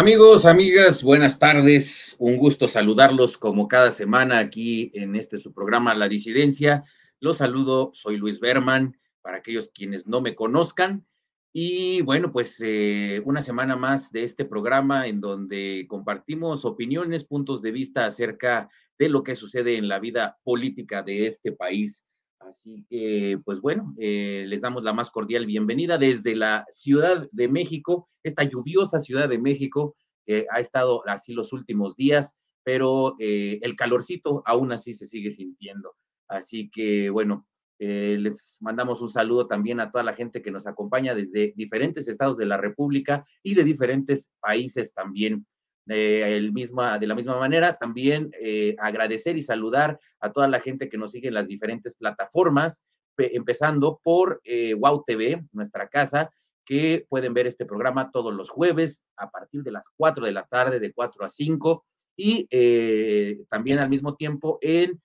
Amigos, amigas, buenas tardes. Un gusto saludarlos como cada semana aquí en este su programa La Disidencia. Los saludo, soy Luis Berman, para aquellos quienes no me conozcan. Y bueno, pues eh, una semana más de este programa en donde compartimos opiniones, puntos de vista acerca de lo que sucede en la vida política de este país. Así que, pues bueno, eh, les damos la más cordial bienvenida desde la Ciudad de México, esta lluviosa Ciudad de México, que ha estado así los últimos días, pero eh, el calorcito aún así se sigue sintiendo. Así que, bueno, eh, les mandamos un saludo también a toda la gente que nos acompaña desde diferentes estados de la República y de diferentes países también el misma, de la misma manera, también eh, agradecer y saludar a toda la gente que nos sigue en las diferentes plataformas, empezando por Wow eh, TV, nuestra casa, que pueden ver este programa todos los jueves a partir de las 4 de la tarde, de 4 a 5, y eh, también al mismo tiempo en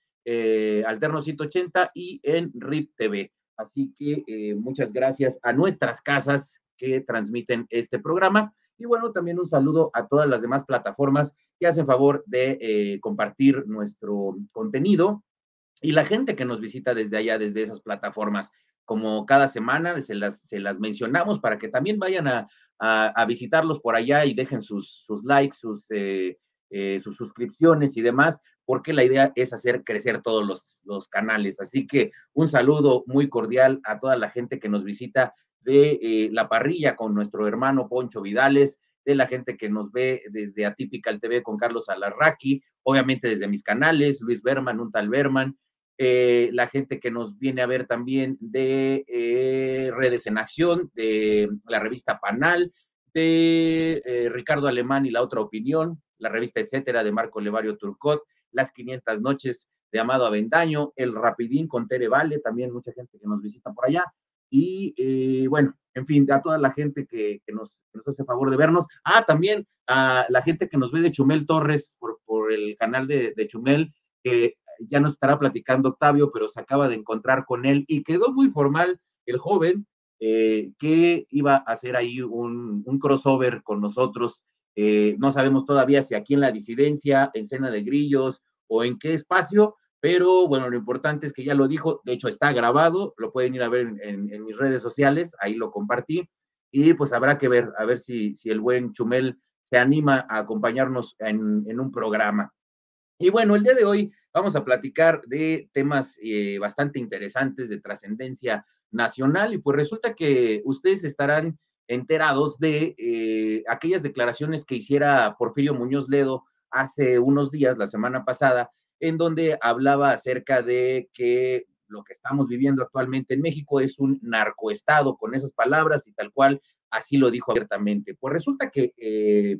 Alterno 180 y en RIP TV. Así que muchas gracias a nuestras casas que transmiten este programa. Y bueno, también un saludo a todas las demás plataformas que hacen favor de eh, compartir nuestro contenido y la gente que nos visita desde allá, desde esas plataformas. Como cada semana se las, se las mencionamos para que también vayan a, visitarlos por allá y dejen sus, likes, sus, eh, eh, sus suscripciones y demás, porque la idea es hacer crecer todos los, los, canales. Así que un saludo muy cordial a toda la gente que nos visita de eh, la parrilla con nuestro hermano Poncho Vidales, de la gente que nos ve desde Atypical TV con Carlos Alarraqui, obviamente desde mis canales, Luis Berman, un tal Berman, eh, la gente que nos viene a ver también de eh, Redes en Acción, de la revista Panal, de Ricardo Alemán y La Otra Opinión, la revista Etcétera de Marco Levario Turcot, Las 500 Noches de Amado Avendaño, El Rapidín con Tere Vale, también mucha gente que nos visita por allá. Y eh, bueno, en fin, a toda la gente que, nos, nos, hace favor de vernos. Ah, también a la gente que nos ve de Chumel Torres por, por el canal de, Chumel, que ya nos estará platicando Octavio, pero se acaba de encontrar con él y quedó muy formal el joven eh, que iba a hacer ahí un, crossover con nosotros. Eh, no sabemos todavía si aquí en la disidencia, en Cena de Grillos o en qué espacio, pero bueno, lo importante es que ya lo dijo, de hecho está grabado, lo pueden ir a ver en, mis redes sociales, ahí lo compartí. Y pues habrá que ver, a ver si, el buen Chumel se anima a acompañarnos en, un programa. Y bueno, el día de hoy vamos a platicar de temas eh, bastante interesantes de trascendencia nacional y pues resulta que ustedes estarán enterados de eh, aquellas declaraciones que hiciera Porfirio Muñoz Ledo hace unos días, la semana pasada, en donde hablaba acerca de que lo que estamos viviendo actualmente en México es un narcoestado, con esas palabras y tal cual, así lo dijo abiertamente. Pues resulta que eh,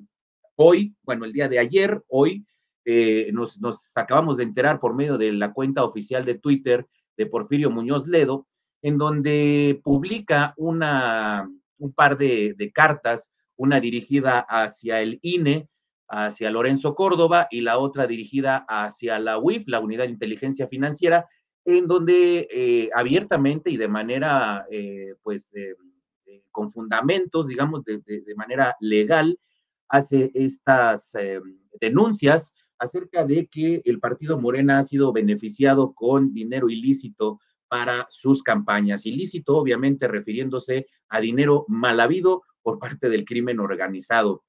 hoy, bueno, el día de ayer, hoy, eh, nos, nos acabamos de enterar por medio de la cuenta oficial de Twitter de Porfirio Muñoz Ledo, en donde publica una, un par de, cartas, una dirigida hacia el INE hacia Lorenzo Córdoba y la otra dirigida hacia la UIF, la Unidad de Inteligencia Financiera, en donde eh, abiertamente y de manera, eh, pues, con fundamentos, digamos, de, de, manera legal, hace estas eh, denuncias acerca de que el partido Morena ha sido beneficiado con dinero ilícito para sus campañas. Ilícito, obviamente, refiriéndose a dinero mal habido por parte del crimen organizado.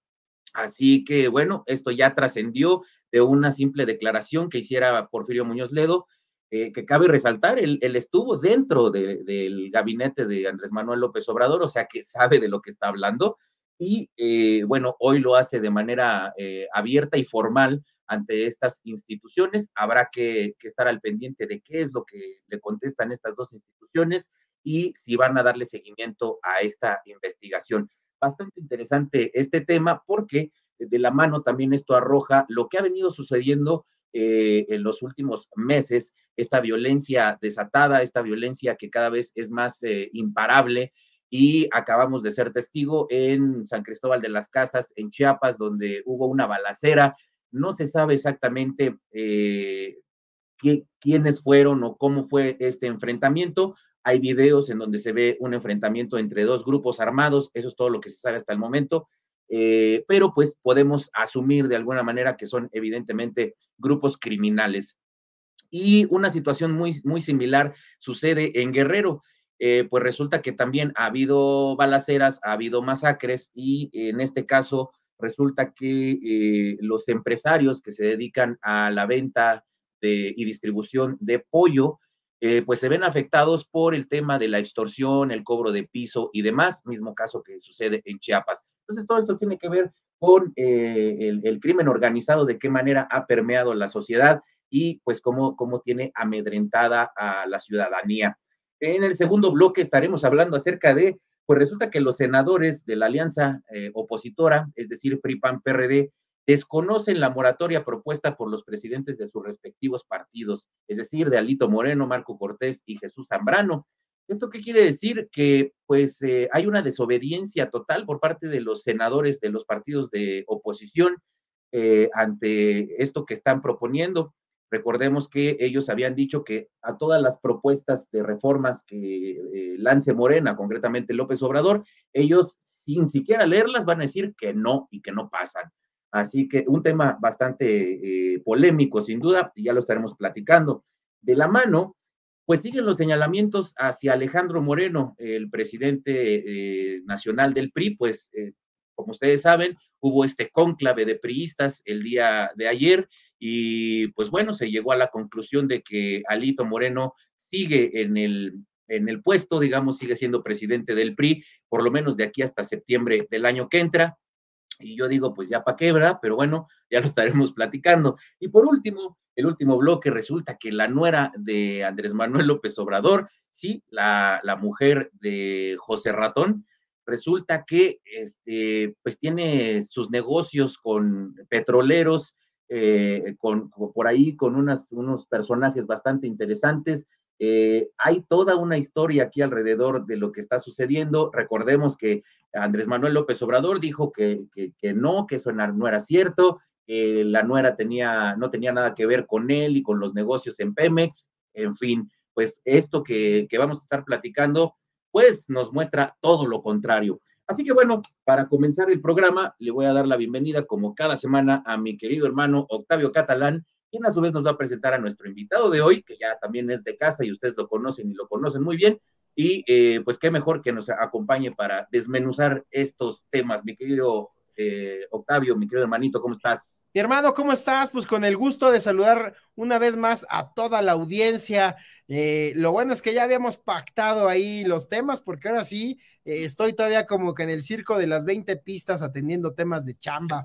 Así que bueno, esto ya trascendió de una simple declaración que hiciera Porfirio Muñoz Ledo, eh, que cabe resaltar, él, estuvo dentro del gabinete de Andrés Manuel López Obrador, o sea que sabe de lo que está hablando y eh, bueno, hoy lo hace de manera eh, abierta y formal ante estas instituciones. Habrá que, estar al pendiente de qué es lo que le contestan estas dos instituciones y si van a darle seguimiento a esta investigación bastante interesante este tema porque eh, de la mano también esto arroja lo que ha venido sucediendo eh, en los últimos meses, esta violencia desatada, esta violencia que cada vez es más eh, imparable y acabamos de ser testigo en San Cristóbal de las Casas, en Chiapas, donde hubo una balacera. No se sabe exactamente quiénes fueron o cómo fue este enfrentamiento. Hay videos en donde se ve un enfrentamiento entre dos grupos armados, eso es todo lo que se sabe hasta el momento, eh, pero pues podemos asumir de alguna manera que son evidentemente grupos criminales. Y una situación muy, muy similar sucede en Guerrero. Eh, pues resulta que también ha habido balaceras, ha habido masacres y en este caso resulta que eh, los empresarios que se dedican a la venta y distribución de pollo, eh, pues se ven afectados por el tema de la extorsión, el cobro de piso y demás, mismo caso que sucede en Chiapas. Entonces, todo esto tiene que ver con eh, el, crimen organizado, de qué manera ha permeado la sociedad y pues cómo, cómo tiene amedrentada a la ciudadanía. En el segundo bloque estaremos hablando acerca de, pues resulta que los senadores de la alianza eh, opositora, es decir, PRI, PAN, PRD, desconocen la moratoria propuesta por los presidentes de sus respectivos partidos, es decir, de Alito Moreno, Marco Cortés y Jesús Zambrano. ¿Esto qué quiere decir? Que pues eh, hay una desobediencia total por parte de los senadores de los partidos de oposición eh, ante esto que están proponiendo. Recordemos que ellos habían dicho que a todas las propuestas de reformas que eh, lance Morena, concretamente López Obrador, ellos sin siquiera leerlas van a decir que no y que no pasan. Así que un tema bastante eh, polémico, sin duda, y ya lo estaremos platicando. De la mano, pues siguen los señalamientos hacia Alejandro Moreno, el presidente eh, nacional del PRI, pues eh, como ustedes saben, hubo este cónclave de priistas el día de ayer y pues bueno, se llegó a la conclusión de que Alito Moreno sigue en el, en el puesto, digamos, sigue siendo presidente del PRI, por lo menos de aquí hasta septiembre del año que entra. Y yo digo, pues ya pa' quebra, pero bueno, ya lo estaremos platicando. Y por último, el último bloque, resulta que la nuera de Andrés Manuel López Obrador, sí, la, mujer de José Ratón, resulta que este, pues tiene sus negocios con petroleros, eh, con, por ahí con unos personajes bastante interesantes, eh, hay toda una historia aquí alrededor de lo que está sucediendo. Recordemos que Andrés Manuel López Obrador dijo que, no, que eso no era cierto, que la nuera tenía, no tenía nada que ver con él y con los negocios en Pemex. En fin, pues esto que, que vamos a estar platicando, pues nos muestra todo lo contrario. Así que bueno, para comenzar el programa, le voy a dar la bienvenida como cada semana a mi querido hermano Octavio Catalán, quien a su vez nos va a presentar a nuestro invitado de hoy, que ya también es de casa y ustedes lo conocen y lo conocen muy bien. Y eh, pues qué mejor que nos acompañe para desmenuzar estos temas, mi querido eh, Octavio, mi querido hermanito, ¿cómo estás? Mi hermano, ¿cómo estás? Pues con el gusto de saludar una vez más a toda la audiencia. Eh, lo bueno es que ya habíamos pactado ahí los temas, porque ahora sí eh, estoy todavía como que en el circo de las 20 pistas atendiendo temas de chamba.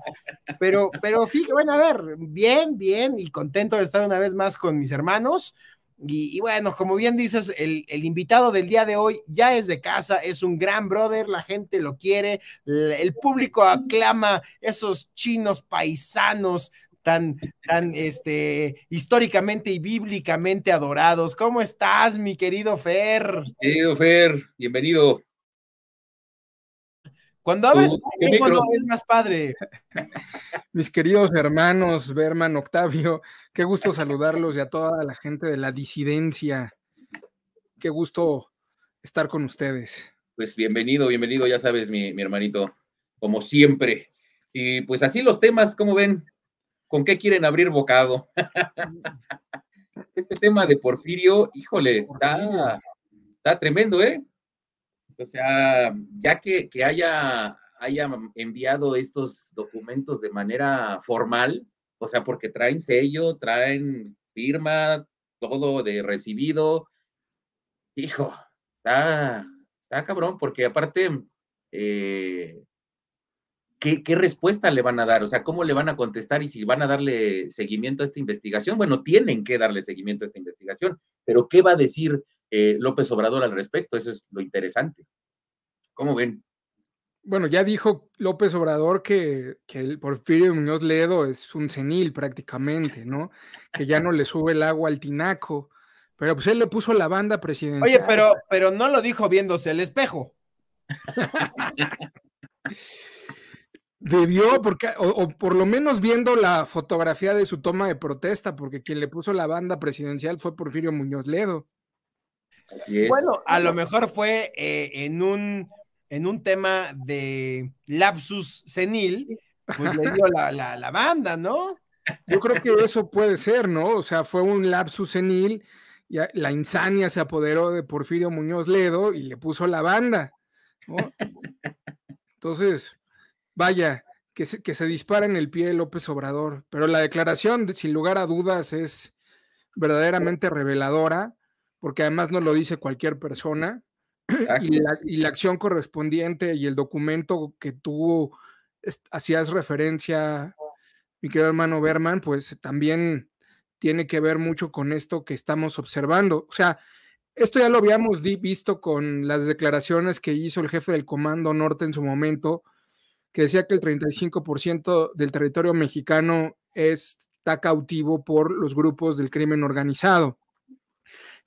Pero, pero fíjate, bueno, a ver, bien, bien y contento de estar una vez más con mis hermanos. Y, bueno, como bien dices, el, invitado del día de hoy ya es de casa, es un gran brother, la gente lo quiere, el, público aclama esos chinos paisanos tan, tan este, históricamente y bíblicamente adorados. ¿Cómo estás, mi querido Fer? Querido Fer, bienvenido. Cuando hables es más padre. Mis queridos hermanos, Berman, Octavio, qué gusto saludarlos y a toda la gente de la disidencia. Qué gusto estar con ustedes. Pues bienvenido, bienvenido, ya sabes, mi, hermanito, como siempre. Y pues así los temas, ¿cómo ven? ¿Con qué quieren abrir bocado? este tema de Porfirio, híjole, está tremendo, ¿eh? O sea, ya que, haya, haya enviado estos documentos de manera formal, o sea, porque traen sello, traen firma, todo de recibido. Hijo, está, está cabrón, porque aparte, eh, ¿qué, ¿qué, respuesta le van a dar? O sea, ¿cómo le van a contestar y si van a darle seguimiento a esta investigación? Bueno, tienen que darle seguimiento a esta investigación, pero ¿qué va a decir eh, López Obrador al respecto. Eso es lo interesante. ¿Cómo ven? Bueno, ya dijo López Obrador que, el Porfirio Muñoz Ledo es un senil prácticamente, ¿no? Que ya no le sube el agua al tinaco. Pero pues él le puso la banda presidencial. Oye, pero, pero no lo dijo viéndose el espejo. Debió, porque, o, por lo menos viendo la fotografía de su toma de protesta, porque quien le puso la banda presidencial fue Porfirio Muñoz Ledo. Bueno, a lo mejor fue eh, en, un, en un tema de lapsus senil, pues le dio la, banda, ¿no? Yo creo que eso puede ser, ¿no? O sea, fue un lapsus senil, y la insania se apoderó de Porfirio Muñoz Ledo y le puso la banda, ¿no? Entonces, vaya, que se, que se dispara en el pie López Obrador, pero la declaración, sin lugar a dudas, es verdaderamente reveladora porque además no lo dice cualquier persona, y la, acción correspondiente y el documento que tú hacías referencia, ah. mi querido hermano Berman, pues también tiene que ver mucho con esto que estamos observando. O sea, esto ya lo habíamos visto con las declaraciones que hizo el jefe del Comando Norte en su momento, que decía que el 35% del territorio mexicano está cautivo por los grupos del crimen organizado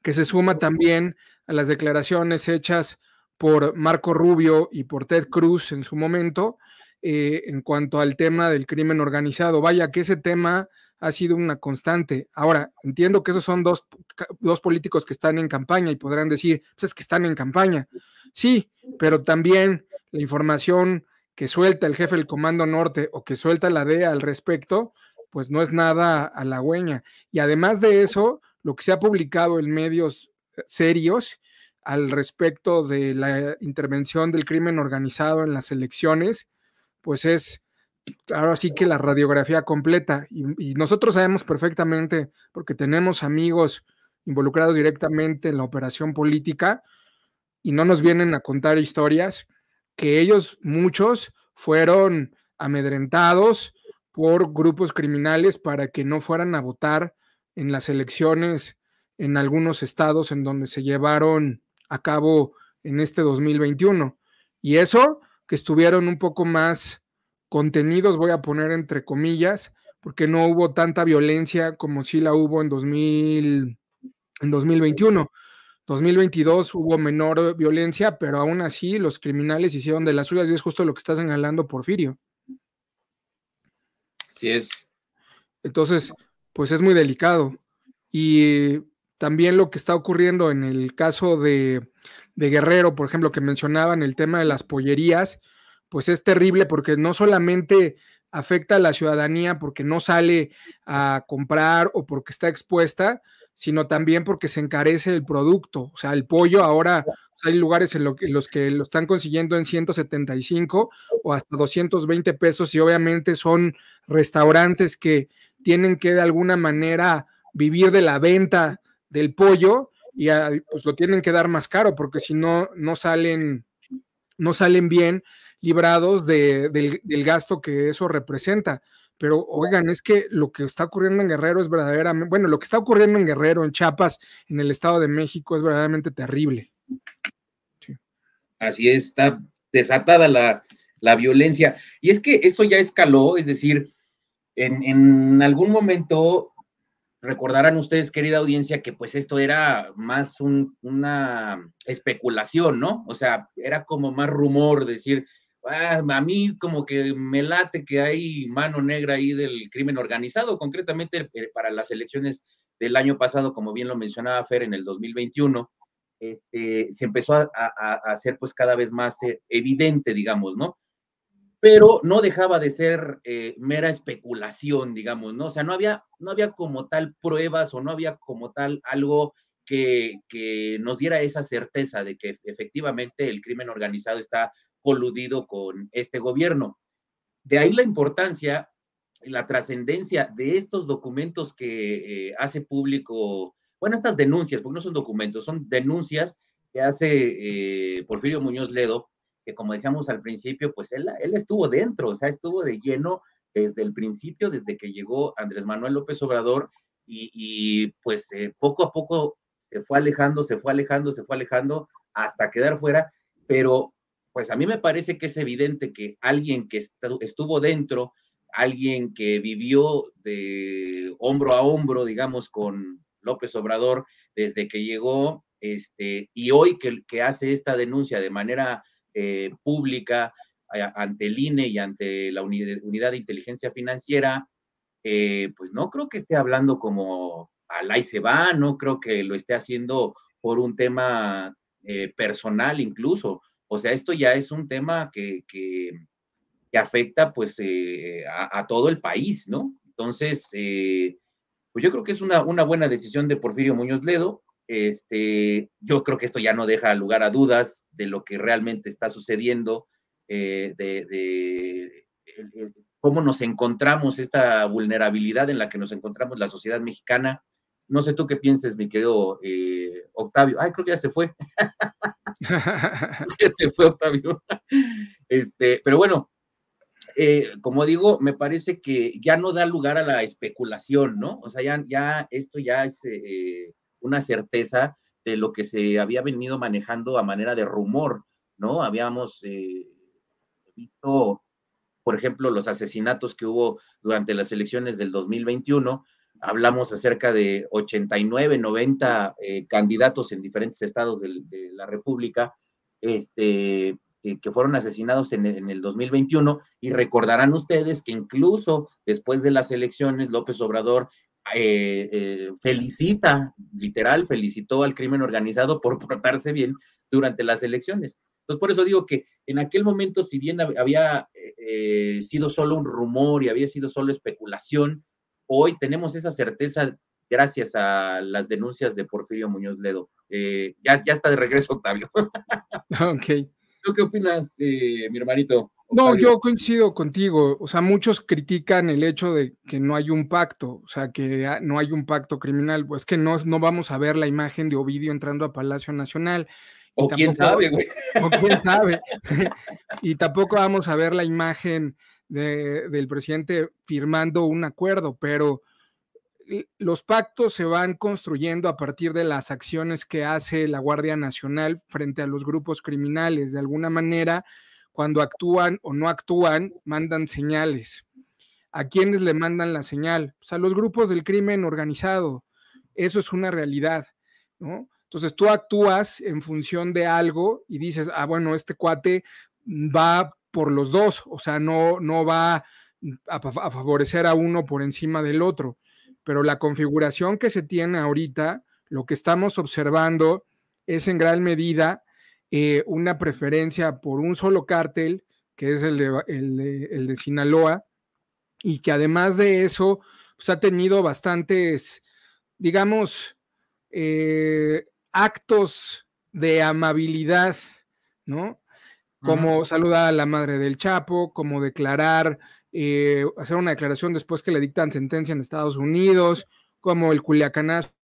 que se suma también a las declaraciones hechas por Marco Rubio y por Ted Cruz en su momento eh, en cuanto al tema del crimen organizado. Vaya que ese tema ha sido una constante. Ahora, entiendo que esos son dos, dos políticos que están en campaña y podrán decir, pues es que están en campaña. Sí, pero también la información que suelta el jefe del Comando Norte o que suelta la DEA al respecto, pues no es nada halagüeña. Y además de eso, lo que se ha publicado en medios eh, serios al respecto de la intervención del crimen organizado en las elecciones, pues es ahora sí que la radiografía completa. Y, y nosotros sabemos perfectamente, porque tenemos amigos involucrados directamente en la operación política, y no nos vienen a contar historias, que ellos, muchos, fueron amedrentados por grupos criminales para que no fueran a votar en las elecciones en algunos estados en donde se llevaron a cabo en este 2021. Y eso que estuvieron un poco más contenidos, voy a poner entre comillas, porque no hubo tanta violencia como sí la hubo en, 2000, en 2021. 2022 hubo menor violencia, pero aún así los criminales hicieron de las suyas y es justo lo que estás señalando Porfirio. Así es. Entonces, pues es muy delicado. Y también lo que está ocurriendo en el caso de, Guerrero, por ejemplo, que mencionaban el tema de las pollerías, pues es terrible porque no solamente afecta a la ciudadanía porque no sale a comprar o porque está expuesta, sino también porque se encarece el producto. O sea, el pollo ahora hay lugares en, en, los que lo están consiguiendo en 175 o hasta 220 pesos y obviamente son restaurantes que tienen que de alguna manera vivir de la venta del pollo y ah, pues lo tienen que dar más caro porque si no, no salen, no salen bien librados del, gasto que eso representa. Pero oigan, es que lo que está ocurriendo en Guerrero es verdaderamente, bueno, lo que está ocurriendo en Guerrero, en Chiapas, en el Estado de México es verdaderamente terrible. Así es, está desatada la, la violencia. Y es que esto ya escaló, es decir, en, algún momento recordarán ustedes, querida audiencia, que pues esto era más una especulación, ¿no? O sea, era como más rumor decir, ah, a mí como que me late que hay mano negra ahí del crimen organizado, concretamente eh, para las elecciones del año pasado, como bien lo mencionaba Fer, en el 2021, este, se empezó a, a hacer pues cada vez más eh, evidente, digamos, ¿no? pero no dejaba de ser eh, mera especulación, digamos, ¿no? O sea, no había, no había como tal pruebas o no había como tal algo que, nos diera esa certeza de que efectivamente el crimen organizado está coludido con este gobierno. De ahí la importancia la trascendencia de estos documentos que eh, hace público, bueno, estas denuncias, porque no son documentos, son denuncias que hace eh, Porfirio Muñoz Ledo que como decíamos al principio, pues él, estuvo dentro, o sea, estuvo de lleno desde el principio, desde que llegó Andrés Manuel López Obrador y, pues eh, poco a poco se fue alejando, se fue alejando, se fue alejando hasta quedar fuera, pero pues a mí me parece que es evidente que alguien que estuvo dentro, alguien que vivió de hombro a hombro, digamos, con López Obrador desde que llegó, este, y hoy que hace esta denuncia de manera eh, pública eh, ante el INE y ante la unidad, de inteligencia financiera, eh, pues no creo que esté hablando como al ahí se va, no creo que lo esté haciendo por un tema personal incluso. O sea, esto ya es un tema que, afecta pues a, todo el país, ¿no? Entonces, pues yo creo que es una buena decisión de Porfirio Muñoz Ledo. Este, yo creo que esto ya no deja lugar a dudas de lo que realmente está sucediendo, eh, de, cómo nos encontramos, esta vulnerabilidad en la que nos encontramos la sociedad mexicana. No sé tú qué pienses, mi querido eh, Octavio. Ay, creo que ya se fue. ya se fue Octavio. Este, pero bueno, eh, como digo, me parece que ya no da lugar a la especulación, ¿no? O sea, ya, ya esto ya es una certeza de lo que se había venido manejando a manera de rumor, ¿no? Habíamos eh, visto, por ejemplo, los asesinatos que hubo durante las elecciones del 2021. Hablamos acerca de 89, 90 eh, candidatos en diferentes estados de, la República este, que fueron asesinados en el 2021. Y recordarán ustedes que incluso después de las elecciones, López Obrador eh, eh, felicita, literal, felicitó al crimen organizado por portarse bien durante las elecciones. Entonces, por eso digo que en aquel momento, si bien había eh, sido solo un rumor y había sido solo especulación, hoy tenemos esa certeza gracias a las denuncias de Porfirio Muñoz Ledo. ya, ya está de regreso, Octavio. Ok. ¿Tú qué opinas, mi hermanito? No, yo coincido contigo. O sea, muchos critican el hecho de que no hay un pacto, o sea, que no hay un pacto criminal. Pues que no, no vamos a ver la imagen de Ovidio entrando a Palacio Nacional. O quién sabe, güey. O quién sabe. y tampoco vamos a ver la imagen del presidente firmando un acuerdo, pero los pactos se van construyendo a partir de las acciones que hace la Guardia Nacional frente a los grupos criminales. De alguna manera, cuando actúan o no actúan, mandan señales. ¿A quiénes le mandan la señal? Pues a los grupos del crimen organizado. Eso es una realidad, Entonces tú actúas en función de algo y dices, ah, bueno, este cuate va por los dos, o sea, no, no va a favorecer a uno por encima del otro. Pero la configuración que se tiene ahorita, lo que estamos observando es en gran medida eh, una preferencia por un solo cártel, que es el de, el de, Sinaloa, y que además de eso, pues, ha tenido bastantes, digamos, eh, actos de amabilidad, ¿no? Como saludar a la madre del Chapo, como declarar, eh, hacer una declaración después que le dictan sentencia en Estados Unidos, como el culiacanazo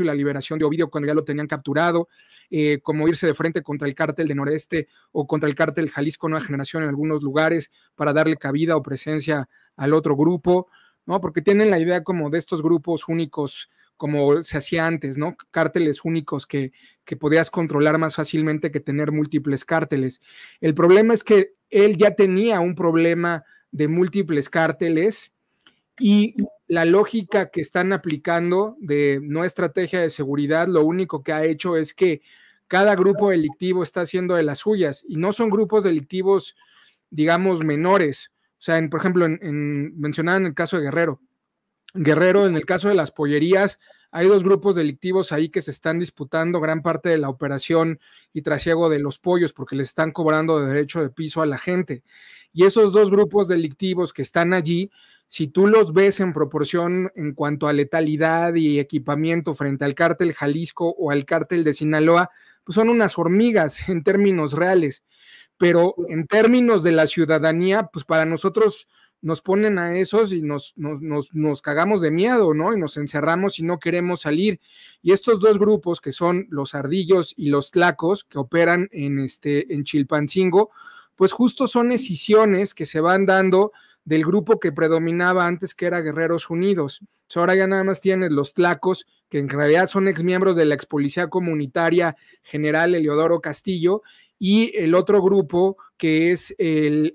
y la liberación de Ovidio cuando ya lo tenían capturado, eh, como irse de frente contra el cártel de Noreste o contra el cártel Jalisco Nueva Generación en algunos lugares para darle cabida o presencia al otro grupo, ¿no? Porque tienen la idea como de estos grupos únicos como se hacía antes, ¿no? Cárteles únicos que, que podías controlar más fácilmente que tener múltiples cárteles. El problema es que él ya tenía un problema de múltiples cárteles y la lógica que están aplicando de no estrategia de seguridad, lo único que ha hecho es que cada grupo delictivo está haciendo de las suyas y no son grupos delictivos, digamos, menores. O sea, en, por ejemplo, en, en, el caso de Guerrero. Guerrero, en el caso de las pollerías, hay dos grupos delictivos ahí que se están disputando gran parte de la operación y trasiego de los pollos porque les están cobrando de derecho de piso a la gente. Y esos dos grupos delictivos que están allí si tú los ves en proporción en cuanto a letalidad y equipamiento frente al cártel Jalisco o al cártel de Sinaloa, pues son unas hormigas en términos reales. Pero en términos de la ciudadanía, pues para nosotros nos ponen a esos y nos, nos, cagamos de miedo, ¿no? Y nos encerramos y no queremos salir. Y estos dos grupos, que son los ardillos y los tlacos, que operan en, este, en Chilpancingo, pues justo son escisiones que se van dando del grupo que predominaba antes, que era Guerreros Unidos. ahora ya nada más tienes los Tlacos, que en realidad son exmiembros de la ex policía comunitaria general Eleodoro Castillo, y el otro grupo que es el,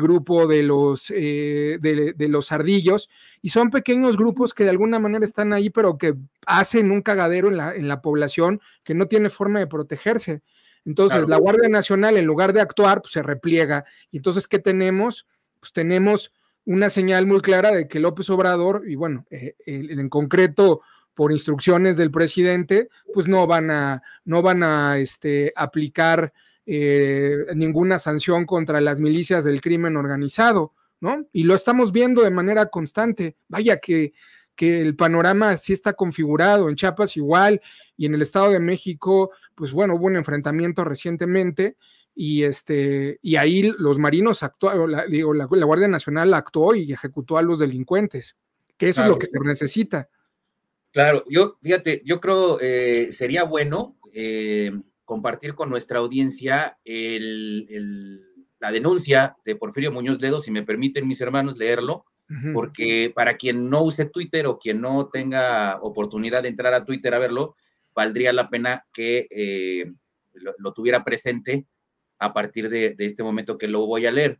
grupo de los, eh, de, los ardillos, y son pequeños grupos que de alguna manera están ahí, pero que hacen un cagadero en la, población que no tiene forma de protegerse. Entonces, la Guardia Nacional, en lugar de actuar, pues, se repliega. Y entonces, ¿qué tenemos? pues tenemos una señal muy clara de que López Obrador, y bueno, eh, en concreto por instrucciones del presidente, pues no van a, no van a este, aplicar eh, ninguna sanción contra las milicias del crimen organizado, ¿no? Y lo estamos viendo de manera constante. Vaya que, que el panorama sí está configurado, en Chiapas igual, y en el Estado de México, pues bueno, hubo un enfrentamiento recientemente, y este y ahí los marinos actuaron, la, digo, la, Guardia Nacional actuó y ejecutó a los delincuentes, que eso es lo que se necesita. Claro, yo fíjate, yo creo eh, sería bueno eh, compartir con nuestra audiencia el, la denuncia de Porfirio Muñoz Ledo, si me permiten mis hermanos leerlo, porque para quien no use Twitter o quien no tenga oportunidad de entrar a Twitter a verlo, valdría la pena que eh, lo tuviera presente a partir de, este momento que lo voy a leer.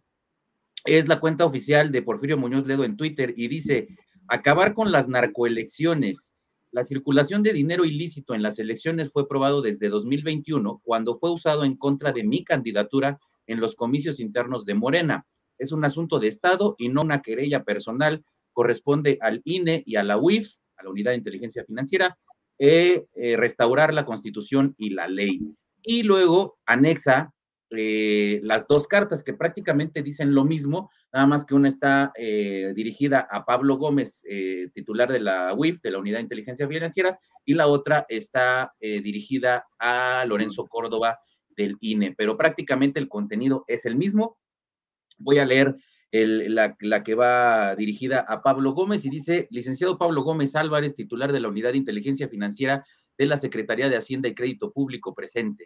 Es la cuenta oficial de Porfirio Muñoz Ledo en Twitter y dice, acabar con las narcoelecciones. La circulación de dinero ilícito en las elecciones fue probado desde 2021, cuando fue usado en contra de mi candidatura en los comicios internos de Morena. Es un asunto de Estado y no una querella personal. Corresponde al INE y a la UIF, a la Unidad de Inteligencia Financiera, eh, eh, restaurar la Constitución y la ley. Y luego anexa eh, las dos cartas que prácticamente dicen lo mismo, nada más que una está eh, dirigida a Pablo Gómez, eh, titular de la UIF, de la Unidad de Inteligencia Financiera, y la otra está dirigida a Lorenzo Córdoba del INE, pero prácticamente el contenido es el mismo. Voy a leer la, que va dirigida a Pablo Gómez y dice, licenciado Pablo Gómez Álvarez, titular de la Unidad de Inteligencia Financiera de la Secretaría de Hacienda y Crédito Público presente.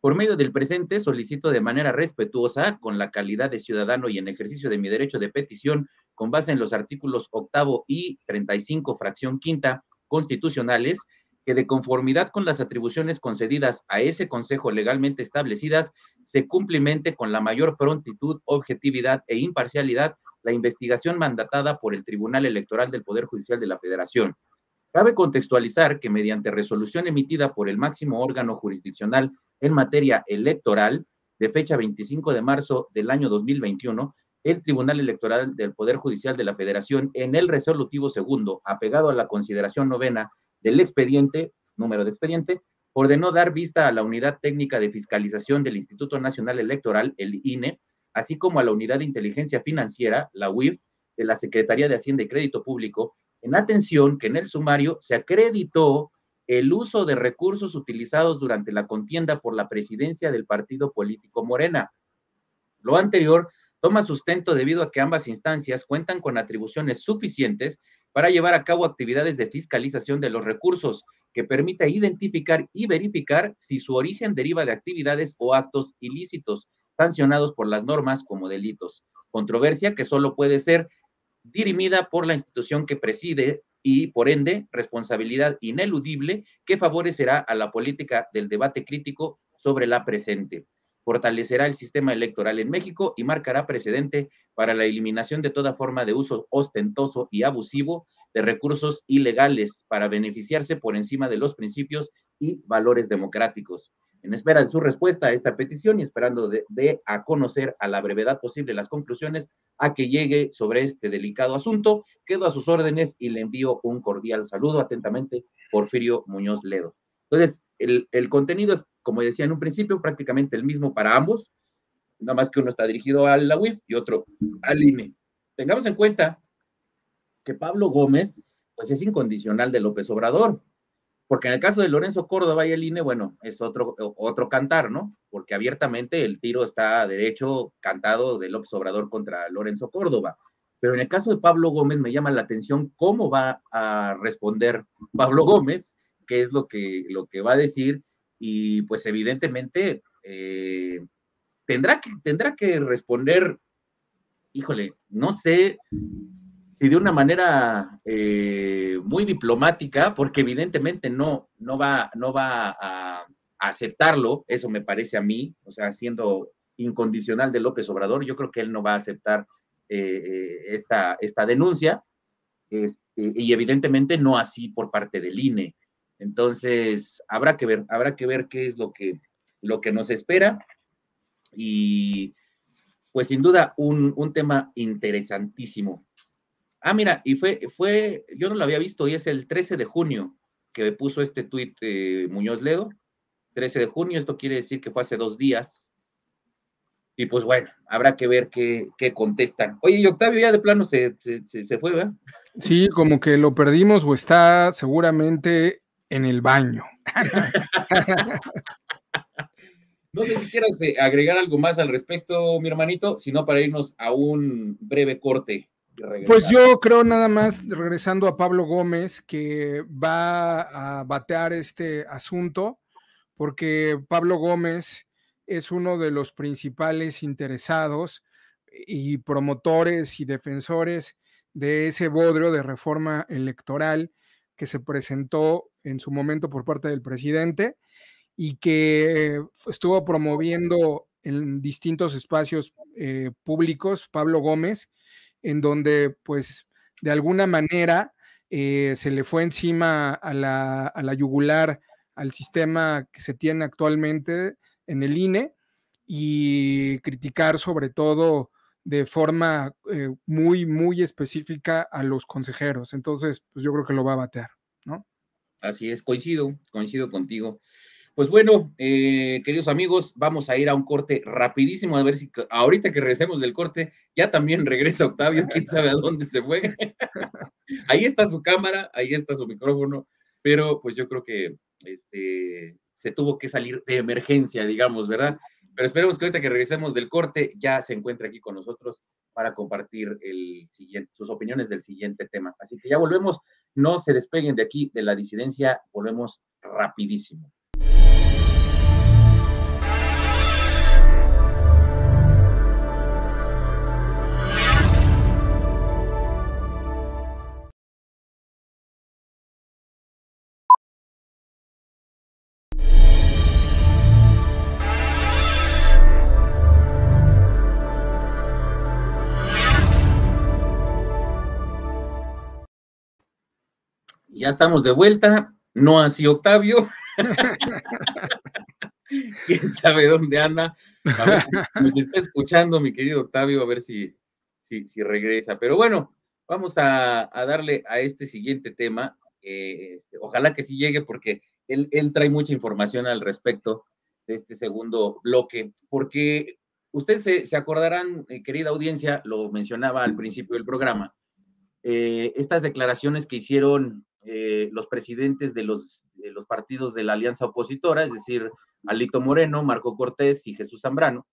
Por medio del presente solicito de manera respetuosa, con la calidad de ciudadano y en ejercicio de mi derecho de petición, con base en los artículos octavo y 35, fracción quinta, constitucionales, que de conformidad con las atribuciones concedidas a ese Consejo legalmente establecidas, se cumplimente con la mayor prontitud, objetividad e imparcialidad la investigación mandatada por el Tribunal Electoral del Poder Judicial de la Federación. Cabe contextualizar que mediante resolución emitida por el máximo órgano jurisdiccional en materia electoral de fecha 25 de marzo del año 2021, el Tribunal Electoral del Poder Judicial de la Federación, en el resolutivo segundo, apegado a la consideración novena del expediente, número de expediente, ordenó dar vista a la Unidad Técnica de Fiscalización del Instituto Nacional Electoral, el INE, así como a la Unidad de Inteligencia Financiera, la UIF, de la Secretaría de Hacienda y Crédito Público, en atención que en el sumario se acreditó el uso de recursos utilizados durante la contienda por la presidencia del partido político Morena. Lo anterior toma sustento debido a que ambas instancias cuentan con atribuciones suficientes para llevar a cabo actividades de fiscalización de los recursos, que permita identificar y verificar si su origen deriva de actividades o actos ilícitos sancionados por las normas como delitos. Controversia que solo puede ser dirimida por la institución que preside y, por ende, responsabilidad ineludible que favorecerá a la política del debate crítico sobre la presente. Fortalecerá el sistema electoral en México y marcará precedente para la eliminación de toda forma de uso ostentoso y abusivo de recursos ilegales para beneficiarse por encima de los principios y valores democráticos. En espera de su respuesta a esta petición y esperando de, a conocer a la brevedad posible las conclusiones a que llegue sobre este delicado asunto, quedo a sus órdenes y le envío un cordial saludo atentamente, Porfirio Muñoz Ledo. Entonces, el, contenido es, como decía en un principio, prácticamente el mismo para ambos, nada más que uno está dirigido a la UIF y otro al INE. Tengamos en cuenta que Pablo Gómez, pues es incondicional de López Obrador, porque en el caso de Lorenzo Córdoba y el INE, bueno, es otro, otro cantar, ¿no? Porque abiertamente el tiro está derecho cantado de López Obrador contra Lorenzo Córdoba. Pero en el caso de Pablo Gómez me llama la atención cómo va a responder Pablo Gómez, qué es lo que, lo que va a decir, y pues evidentemente eh, tendrá, que, tendrá que responder, híjole, no sé y de una manera eh, muy diplomática, porque evidentemente no, no va, no va a, aceptarlo, eso me parece a mí, o sea, siendo incondicional de López Obrador, yo creo que él no va a aceptar eh, eh, esta, esta denuncia, este, y evidentemente no así por parte del INE. Entonces, habrá que ver, habrá que ver qué es lo que, lo que nos espera. Y pues sin duda, un tema interesantísimo Ah, mira, y fue, fue, yo no lo había visto y es el 13 de junio que puso este tuit eh, Muñoz Ledo. 13 de junio, esto quiere decir que fue hace dos días. Y pues bueno, habrá que ver qué, qué contestan. Oye, y Octavio ya de plano se, fue, ¿verdad? Sí, como que lo perdimos o está seguramente en el baño. No sé si quieras eh, agregar algo más al respecto, mi hermanito, sino para irnos a un breve corte. Pues yo creo nada más, regresando a Pablo Gómez, que va a batear este asunto, porque Pablo Gómez es uno de los principales interesados y promotores y defensores de ese bodrio de reforma electoral que se presentó en su momento por parte del presidente y que estuvo promoviendo en distintos espacios eh, públicos Pablo Gómez en donde pues de alguna manera eh, se le fue encima a la, yugular al sistema que se tiene actualmente en el INE y criticar sobre todo de forma eh, muy, muy específica a los consejeros. Entonces, pues yo creo que lo va a batear, ¿no? Así es, coincido, coincido contigo. Pues bueno, eh, queridos amigos, vamos a ir a un corte rapidísimo, a ver si ahorita que regresemos del corte, ya también regresa Octavio, quién sabe a dónde se fue. ahí está su cámara, ahí está su micrófono, pero pues yo creo que este, se tuvo que salir de emergencia, digamos, ¿verdad? Pero esperemos que ahorita que regresemos del corte ya se encuentre aquí con nosotros para compartir sus opiniones del siguiente tema. Así que ya volvemos, no se despeguen de aquí de la disidencia, volvemos rapidísimo. ya estamos de vuelta, no así Octavio. Quién sabe dónde anda. A nos está escuchando, mi querido Octavio, a ver si, regresa. Pero bueno, vamos a, darle a este siguiente tema. Eh, este, ojalá que sí llegue, porque él, trae mucha información al respecto de este segundo bloque, porque ustedes se, acordarán, eh, querida audiencia, lo mencionaba al principio del programa, eh, estas declaraciones que hicieron eh, los presidentes de los, los, partidos de la alianza opositora, es decir, Alito Moreno, Marco Cortés y Jesús Zambrano,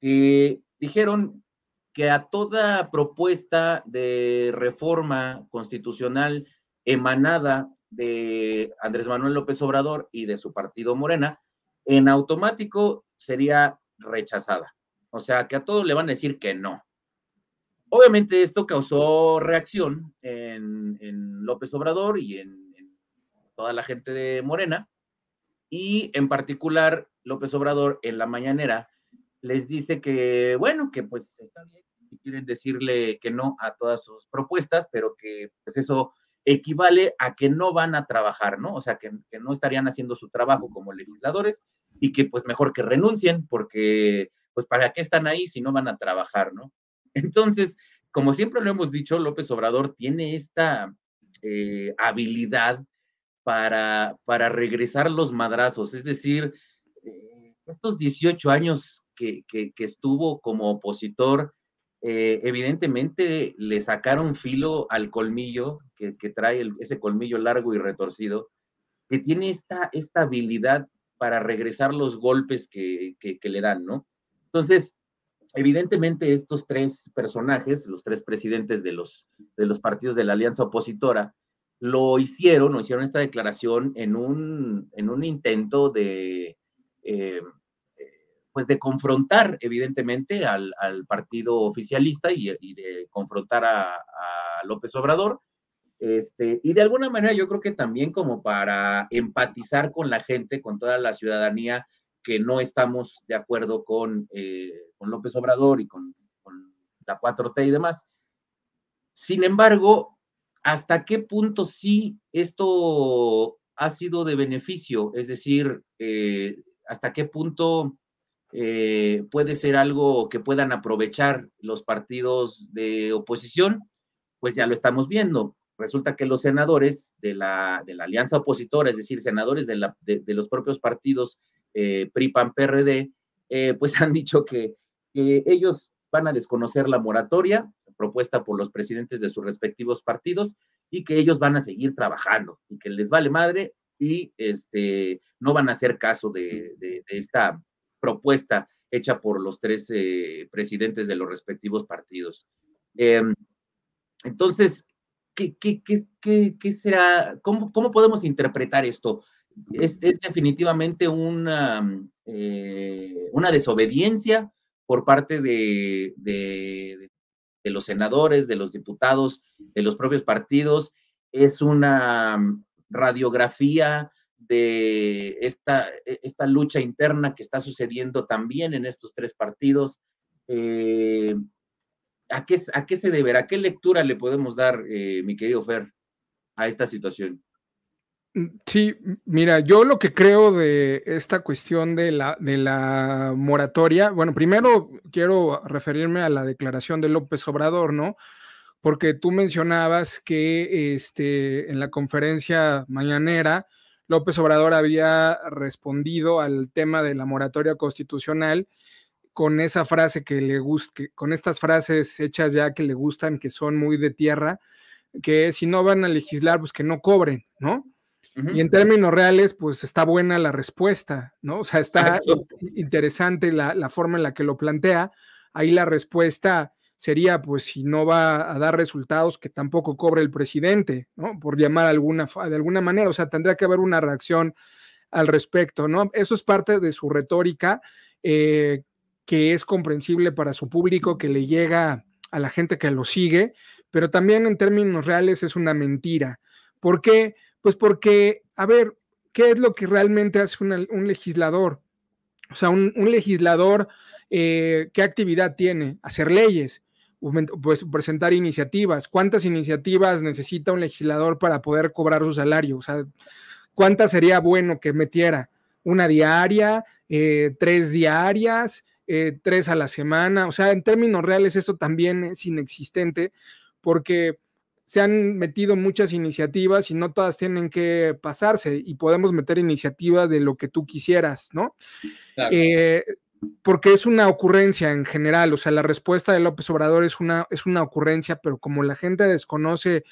dijeron que a toda propuesta de reforma constitucional emanada de Andrés Manuel López Obrador y de su partido Morena, en automático sería rechazada. O sea, que a todos le van a decir que no. Obviamente esto causó reacción en, López Obrador y en, toda la gente de Morena. Y en particular, López Obrador en la mañanera les dice que, bueno, que pues está bien, quieren decirle que no a todas sus propuestas, pero que pues eso equivale a que no van a trabajar, ¿no? O sea, que no estarían haciendo su trabajo como legisladores y que pues mejor que renuncien porque pues para qué están ahí si no van a trabajar, ¿no? Entonces, como siempre lo hemos dicho, López Obrador tiene esta eh, habilidad para, para regresar los madrazos, es decir, eh, estos 18 años que, estuvo como opositor, eh, evidentemente le sacaron filo al colmillo que, trae ese colmillo largo y retorcido, que tiene esta, esta habilidad para regresar los golpes que, que, le dan, ¿no? Entonces, evidentemente estos tres personajes, los tres presidentes de los, de los partidos de la alianza opositora, lo hicieron o hicieron esta declaración en un, en un intento de, eh, pues de confrontar evidentemente al, partido oficialista y, y de confrontar a, a, López Obrador. Este, y de alguna manera yo creo que también como para empatizar con la gente, con toda la ciudadanía que no estamos de acuerdo con, eh, con López Obrador y con, la 4T y demás. Sin embargo, ¿hasta qué punto sí esto ha sido de beneficio? Es decir, eh, ¿hasta qué punto eh, puede ser algo que puedan aprovechar los partidos de oposición? Pues ya lo estamos viendo. Resulta que los senadores de la, de la alianza opositora, es decir, senadores de los propios partidos eh, PRI, PRD, eh, pues han dicho que, ellos van a desconocer la moratoria propuesta por los presidentes de sus respectivos partidos y que ellos van a seguir trabajando y que les vale madre y este, no van a hacer caso de, esta propuesta hecha por los tres eh, presidentes de los respectivos partidos. Em, entonces, ¿qué, ¿Cómo podemos interpretar esto? es, definitivamente una, mm, eh, una desobediencia por parte de, los senadores, de los diputados, de los propios partidos. Es una mm, radiografía de esta, e, esta lucha interna que está sucediendo también en estos tres partidos. Eh, ¿a, qué, ¿A qué se deberá? ¿Qué lectura le podemos dar, eh, mi querido Fer, a esta situación? Mm, sí, mira, yo lo que creo de esta cuestión de la, de la moratoria, bueno, primero quiero referirme a la declaración de López Obrador, ¿no? Porque tú mencionabas que este, en la conferencia mañanera, López Obrador había respondido al tema de la moratoria constitucional con esa frase que le gusta, con estas frases hechas ya que le gustan, que son muy de tierra, que si no van a legislar, pues que no cobren, ¿no? Y en términos reales, pues está buena la respuesta, ¿no? O sea, está interesante la, forma en la que lo plantea. Ahí la respuesta sería, pues, si no va a dar resultados, que tampoco cobre el presidente, ¿no? Por llamar alguna, de alguna manera. O sea, tendría que haber una reacción al respecto, ¿no? Eso es parte de su retórica, eh, que es comprensible para su público, que le llega a la gente que lo sigue, pero también en términos reales es una mentira. ¿Por qué? Porque pues porque, a ver, ¿qué es lo que realmente hace un legislador? O sea, un, legislador, eh, ¿qué actividad tiene? Hacer leyes, pues presentar iniciativas. ¿Cuántas iniciativas necesita un legislador para poder cobrar su salario? O sea, ¿cuántas sería bueno que metiera? ¿Una diaria? Eh, ¿Tres diarias? Eh, ¿Tres a la semana? O sea, en términos reales esto también es inexistente porque se han metido muchas iniciativas y no todas tienen que pasarse y podemos meter iniciativa de lo que tú quisieras, ¿no? Eh, porque es una ocurrencia en general, o sea, la respuesta de López Obrador es una, es una ocurrencia, pero como la gente desconoce,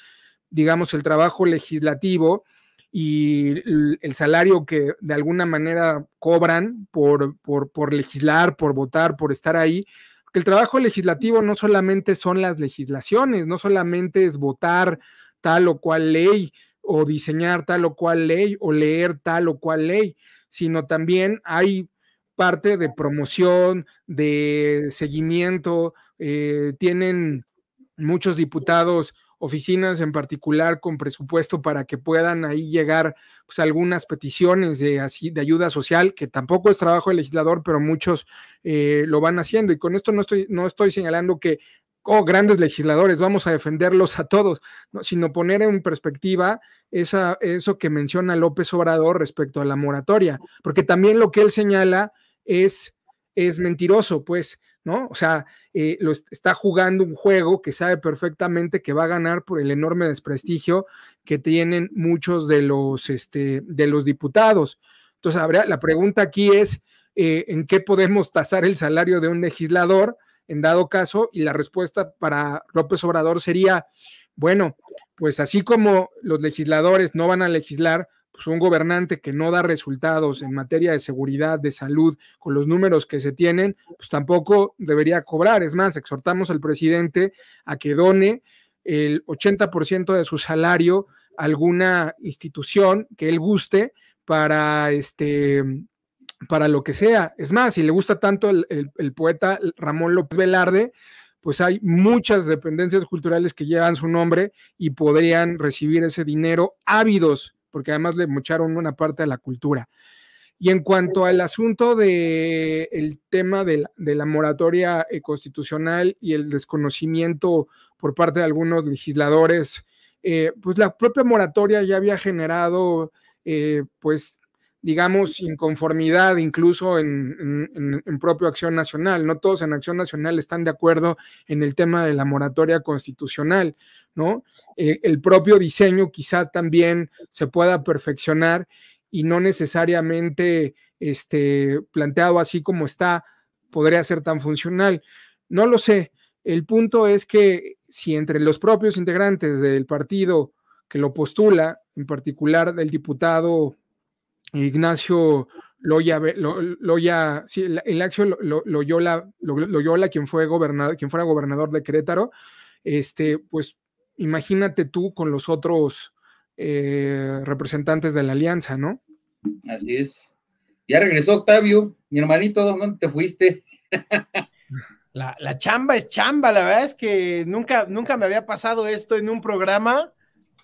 digamos, el trabajo legislativo y el, el salario que de alguna manera cobran por, por, por legislar, por votar, por estar ahí, el trabajo legislativo no solamente son las legislaciones, no solamente es votar tal o cual ley o diseñar tal o cual ley o leer tal o cual ley, sino también hay parte de promoción, de seguimiento, eh, tienen muchos diputados oficinas en particular con presupuesto para que puedan ahí llegar pues, algunas peticiones de, así, de ayuda social, que tampoco es trabajo del legislador, pero muchos eh, lo van haciendo. Y con esto no estoy, no estoy señalando que oh, grandes legisladores, vamos a defenderlos a todos, sino poner en perspectiva eso que menciona López Obrador respecto a la moratoria, porque también lo que él señala es, es mentiroso, pues ¿no? O sea, eh, está jugando un juego que sabe perfectamente que va a ganar por el enorme desprestigio que tienen muchos de los, este, de los diputados. Entonces, la pregunta aquí es, eh, ¿en qué podemos tasar el salario de un legislador en dado caso? Y la respuesta para López Obrador sería, bueno, pues así como los legisladores no van a legislar pues un gobernante que no da resultados en materia de seguridad, de salud, con los números que se tienen, pues tampoco debería cobrar. Es más, exhortamos al presidente a que done el 80% de su salario a alguna institución que él guste para este para lo que sea. Es más, si le gusta tanto el, el poeta Ramón López Velarde, pues hay muchas dependencias culturales que llevan su nombre y podrían recibir ese dinero ávidos porque además le mocharon una parte de la cultura. Y en cuanto al asunto del el tema de la, moratoria eh, constitucional y el desconocimiento por parte de algunos legisladores, eh, pues la propia moratoria ya había generado eh, pues digamos, inconformidad incluso en, en, propio Acción Nacional. No todos en Acción Nacional están de acuerdo en el tema de la moratoria constitucional, ¿no? Eh, el propio diseño quizá también se pueda perfeccionar y no necesariamente este, planteado así como está, podría ser tan funcional. No lo sé. El punto es que si entre los propios integrantes del partido que lo postula, en particular del diputado Ignacio Loya, Loya sí, lo Loyola, quien, fue gobernador, quien fuera gobernador de Querétaro, este, pues imagínate tú con los otros eh, representantes de la alianza, ¿no? Así es. Ya regresó Octavio, mi hermanito, ¿dónde te fuiste? la, chamba es chamba, la verdad es que nunca, nunca me había pasado esto en un programa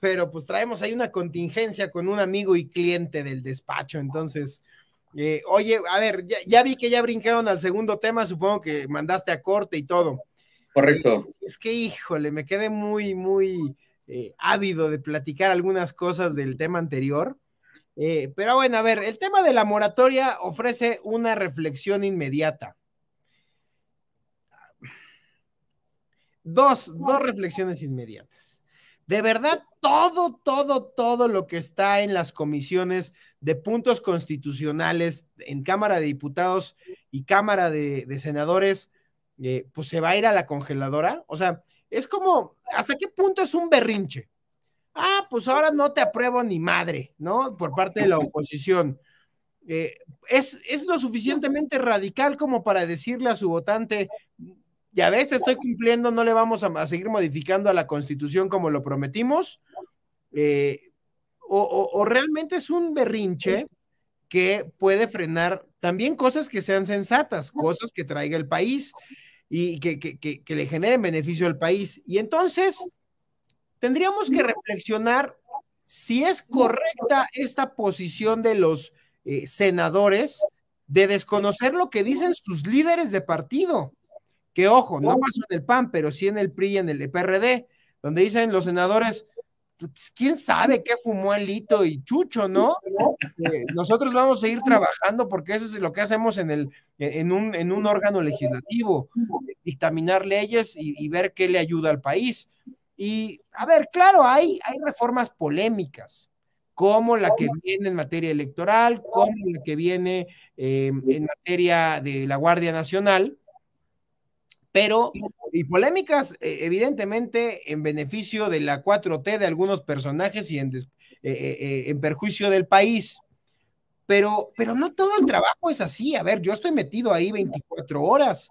pero pues traemos ahí una contingencia con un amigo y cliente del despacho, entonces... Eh, oye, a ver, ya, vi que ya brincaron al segundo tema, supongo que mandaste a corte y todo. Correcto. Eh, es que, híjole, me quedé muy, muy eh, ávido de platicar algunas cosas del tema anterior. pero bueno, a ver, el tema de la moratoria ofrece una reflexión inmediata. Dos, dos reflexiones inmediatas. De verdad, todo, todo, todo lo que está en las comisiones de puntos constitucionales en Cámara de Diputados y Cámara de, Senadores, eh, pues se va a ir a la congeladora. O sea, es como, ¿hasta qué punto es un berrinche? Ah, pues ahora no te apruebo ni madre, ¿no? Por parte de la oposición. Eh, es, es lo suficientemente radical como para decirle a su votante, ya ves, te estoy cumpliendo, no le vamos a, seguir modificando a la constitución como lo prometimos, eh, o, realmente es un berrinche que puede frenar también cosas que sean sensatas, cosas que traiga el país y que, le generen beneficio al país. Y entonces, tendríamos que reflexionar si es correcta esta posición de los eh, senadores de desconocer lo que dicen sus líderes de partido que ojo, no pasó oh. en el PAN, pero sí en el PRI y en el PRD, donde dicen los senadores, pues, quién sabe qué fumó Elito y Chucho, ¿no? Eh, nosotros vamos a ir trabajando porque eso es lo que hacemos en, el, en, un, en un órgano legislativo, dictaminar leyes y, ver qué le ayuda al país. Y, a ver, claro, hay, hay reformas polémicas, como la que viene en materia electoral, como la que viene eh, en materia de la Guardia Nacional, pero... Y polémicas, eh, evidentemente, en beneficio de la 4T de algunos personajes y eh, eh, en, perjuicio del país. Pero, pero no todo el trabajo es así. A ver, yo estoy metido ahí 24 horas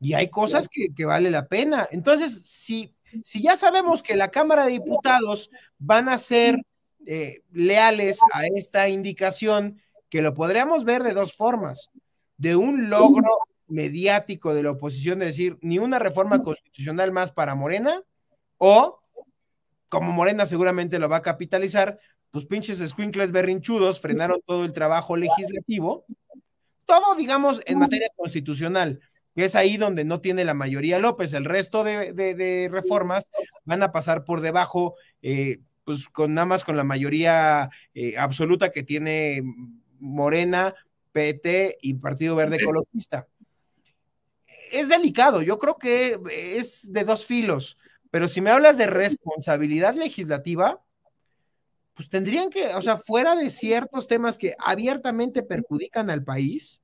y hay cosas que, que vale la pena. Entonces, si, si ya sabemos que la Cámara de Diputados van a ser leales a esta indicación, que lo podríamos ver de dos formas, de un logro mediático de la oposición de decir ni una reforma constitucional más para Morena o, como Morena seguramente lo va a capitalizar, pues pinches squinkles berrinchudos frenaron todo el trabajo legislativo, todo digamos en materia constitucional, que es ahí donde no tiene la mayoría López, el resto de, reformas van a pasar por debajo, eh, pues con nada más con la mayoría eh, absoluta que tiene Morena, PT y Partido Verde Ecologista es delicado, yo creo que es de dos filos, pero si me hablas de responsabilidad legislativa, pues tendrían que, o sea, fuera de ciertos temas que abiertamente perjudican al país,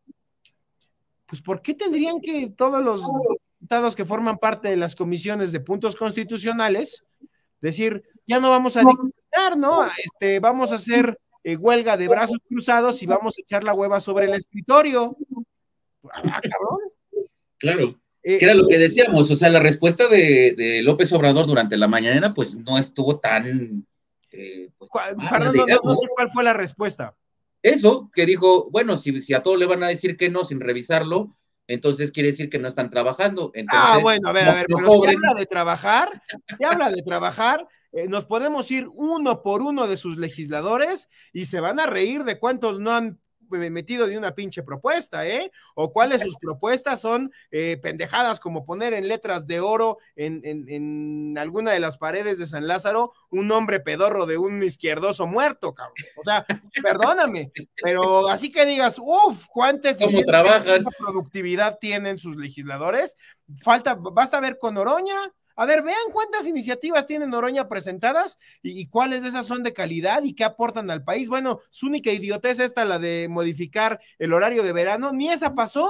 pues ¿por qué tendrían que todos los diputados que forman parte de las comisiones de puntos constitucionales decir, ya no vamos a dictar, ¿no? Este, vamos a hacer eh, huelga de brazos cruzados y vamos a echar la hueva sobre el escritorio. Ah, cabrón. Claro. Eh, que era lo que decíamos, o sea, la respuesta de, López Obrador durante la mañana, pues no estuvo tan. Eh, pues, perdón, no, sé cuál fue la respuesta. Eso, que dijo, bueno, si, a todos le van a decir que no sin revisarlo, entonces quiere decir que no están trabajando. ah, bueno, a ver, a ver, pero si habla de trabajar, si habla de trabajar, eh, nos podemos ir uno por uno de sus legisladores y se van a reír de cuántos no han metido de una pinche propuesta, ¿eh? O cuáles sus propuestas son eh, pendejadas como poner en letras de oro en, en, alguna de las paredes de San Lázaro un hombre pedorro de un izquierdoso muerto, cabrón. O sea, perdóname, pero así que digas, uff, cuánta productividad tienen sus legisladores. Falta, basta ver con Oroña, a ver, vean cuántas iniciativas tiene Noroña presentadas y, cuáles de esas son de calidad y qué aportan al país. Bueno, su única idiotez esta, la de modificar el horario de verano, ni esa pasó.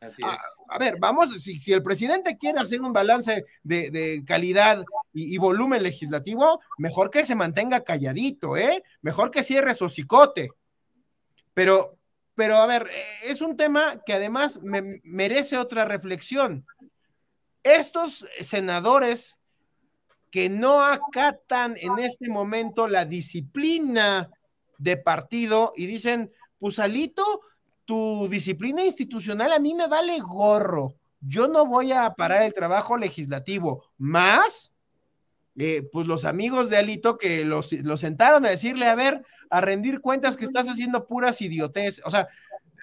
Ah, a, ver, vamos, si, el presidente quiere hacer un balance de, calidad y, volumen legislativo, mejor que se mantenga calladito, ¿eh? Mejor que cierre su cicote. Pero, pero a ver, eh, es un tema que además merece otra reflexión. Estos senadores que no acatan en este momento la disciplina de partido y dicen, pues Alito, tu disciplina institucional a mí me vale gorro. Yo no voy a parar el trabajo legislativo. Más, eh, pues los amigos de Alito que los, sentaron a decirle, a ver, a rendir cuentas que estás haciendo puras idiotes, O sea,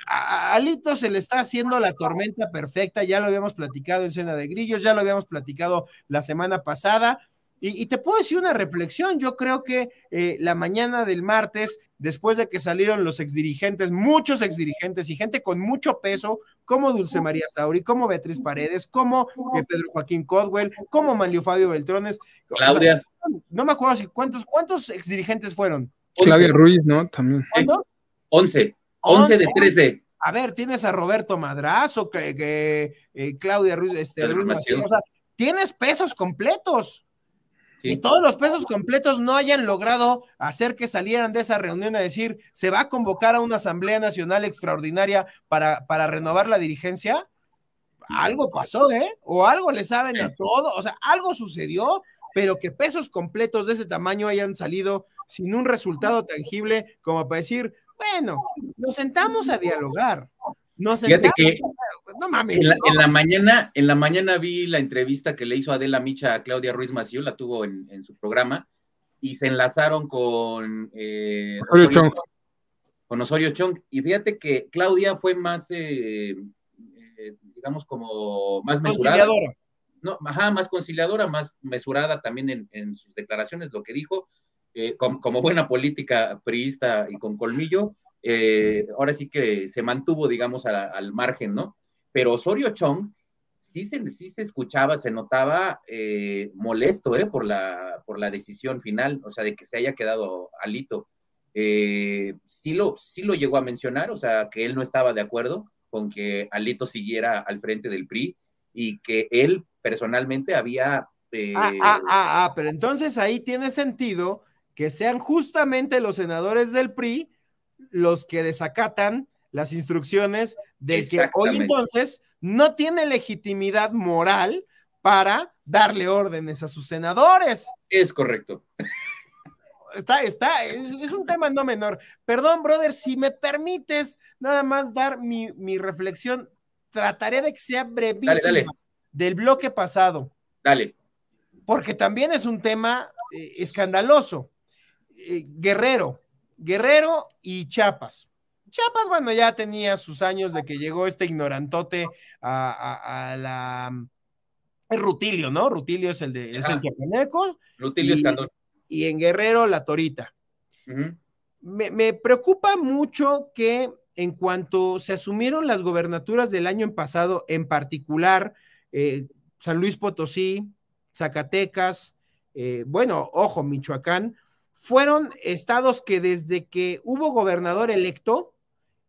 a Alito se le está haciendo la tormenta perfecta, ya lo habíamos platicado en Cena de Grillos, ya lo habíamos platicado la semana pasada. Y, te puedo decir una reflexión, yo creo que eh, la mañana del martes, después de que salieron los exdirigentes, muchos exdirigentes y gente con mucho peso, como Dulce María Sauri, como Beatriz Paredes, como eh, Pedro Joaquín Codwell, como Manlio Fabio Beltrones. Claudia. no me acuerdo si cuántos, cuántos exdirigentes fueron. Claudia Ruiz, ¿no? También. Once. 11 de 13. A ver, tienes a Roberto Madrazo, que, que eh, Claudia Ruiz, este, tienes pesos completos. Y todos los pesos completos no hayan logrado hacer que salieran de esa reunión a decir, ¿se va a convocar a una Asamblea Nacional Extraordinaria para, para renovar la dirigencia? Algo pasó, ¿eh? O algo le saben a todo, o sea, algo sucedió, pero que pesos completos de ese tamaño hayan salido sin un resultado tangible como para decir, bueno, nos sentamos a dialogar. No sentamos Fíjate que no, mames, en, la, mañana, en la mañana vi la entrevista que le hizo Adela Micha a Claudia Ruiz Maciú, la tuvo en, su programa, y se enlazaron con eh, Osorio, Con Osorio Chong. Y fíjate que Claudia fue más, eh, eh, digamos, como más mesurada. No, más conciliadora, más mesurada también en, en sus declaraciones, lo que dijo eh, como, buena política priista y con colmillo, eh, ahora sí que se mantuvo, digamos, al margen, ¿no? Pero Osorio Chong sí se, sí se escuchaba, se notaba eh, molesto, ¿eh? Por la, por la decisión final, o sea, de que se haya quedado alito. sí, lo, sí lo llegó a mencionar, o sea, que él no estaba de acuerdo con que Alito siguiera al frente del PRI y que él personalmente había... Ah, ah, ah, ah, pero entonces ahí tiene sentido que sean justamente los senadores del PRI los que desacatan las instrucciones del que hoy entonces no tiene legitimidad moral para darle órdenes a sus senadores. Es correcto. Está, está, es, un tema no menor. Perdón, brother, si me permites nada más dar mi, reflexión, trataré de que sea brevísima del bloque pasado. Dale. Porque también es un tema eh, escandaloso. Eh, Guerrero, Guerrero y Chiapas. Chiapas, bueno, ya tenía sus años de que llegó este ignorantote a, la... Mm, Rutilio, ¿no? Rutilio es el de... Es el Rutilio y, Y en Guerrero, la Torita. me, me preocupa mucho que en cuanto se asumieron las gobernaturas del año pasado, en particular eh, San Luis Potosí, Zacatecas, eh, bueno, ojo, Michoacán, fueron estados que desde que hubo gobernador electo,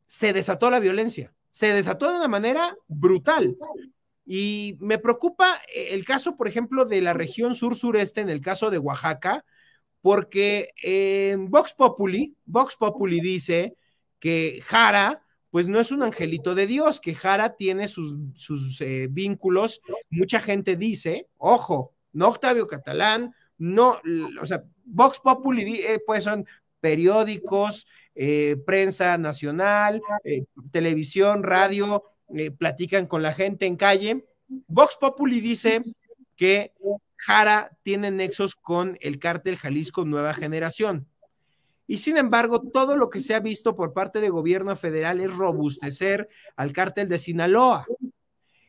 se desató la violencia, se desató de una manera brutal. Y me preocupa eh, el caso, por ejemplo, de la región sur-sureste, en el caso de Oaxaca, porque eh, Vox Populi, Vox Populi dice que Jara, pues no es un angelito de Dios, que Jara tiene sus, eh, vínculos. Mucha gente dice, ojo, no Octavio Catalán, no, o sea, Vox Populi, eh, pues son periódicos, eh, prensa nacional, eh, televisión, radio, platican con la gente en calle. Vox Populi dice que Jara tiene nexos con el cártel Jalisco Nueva Generación. Y sin embargo, todo lo que se ha visto por parte del gobierno federal es robustecer al cártel de Sinaloa.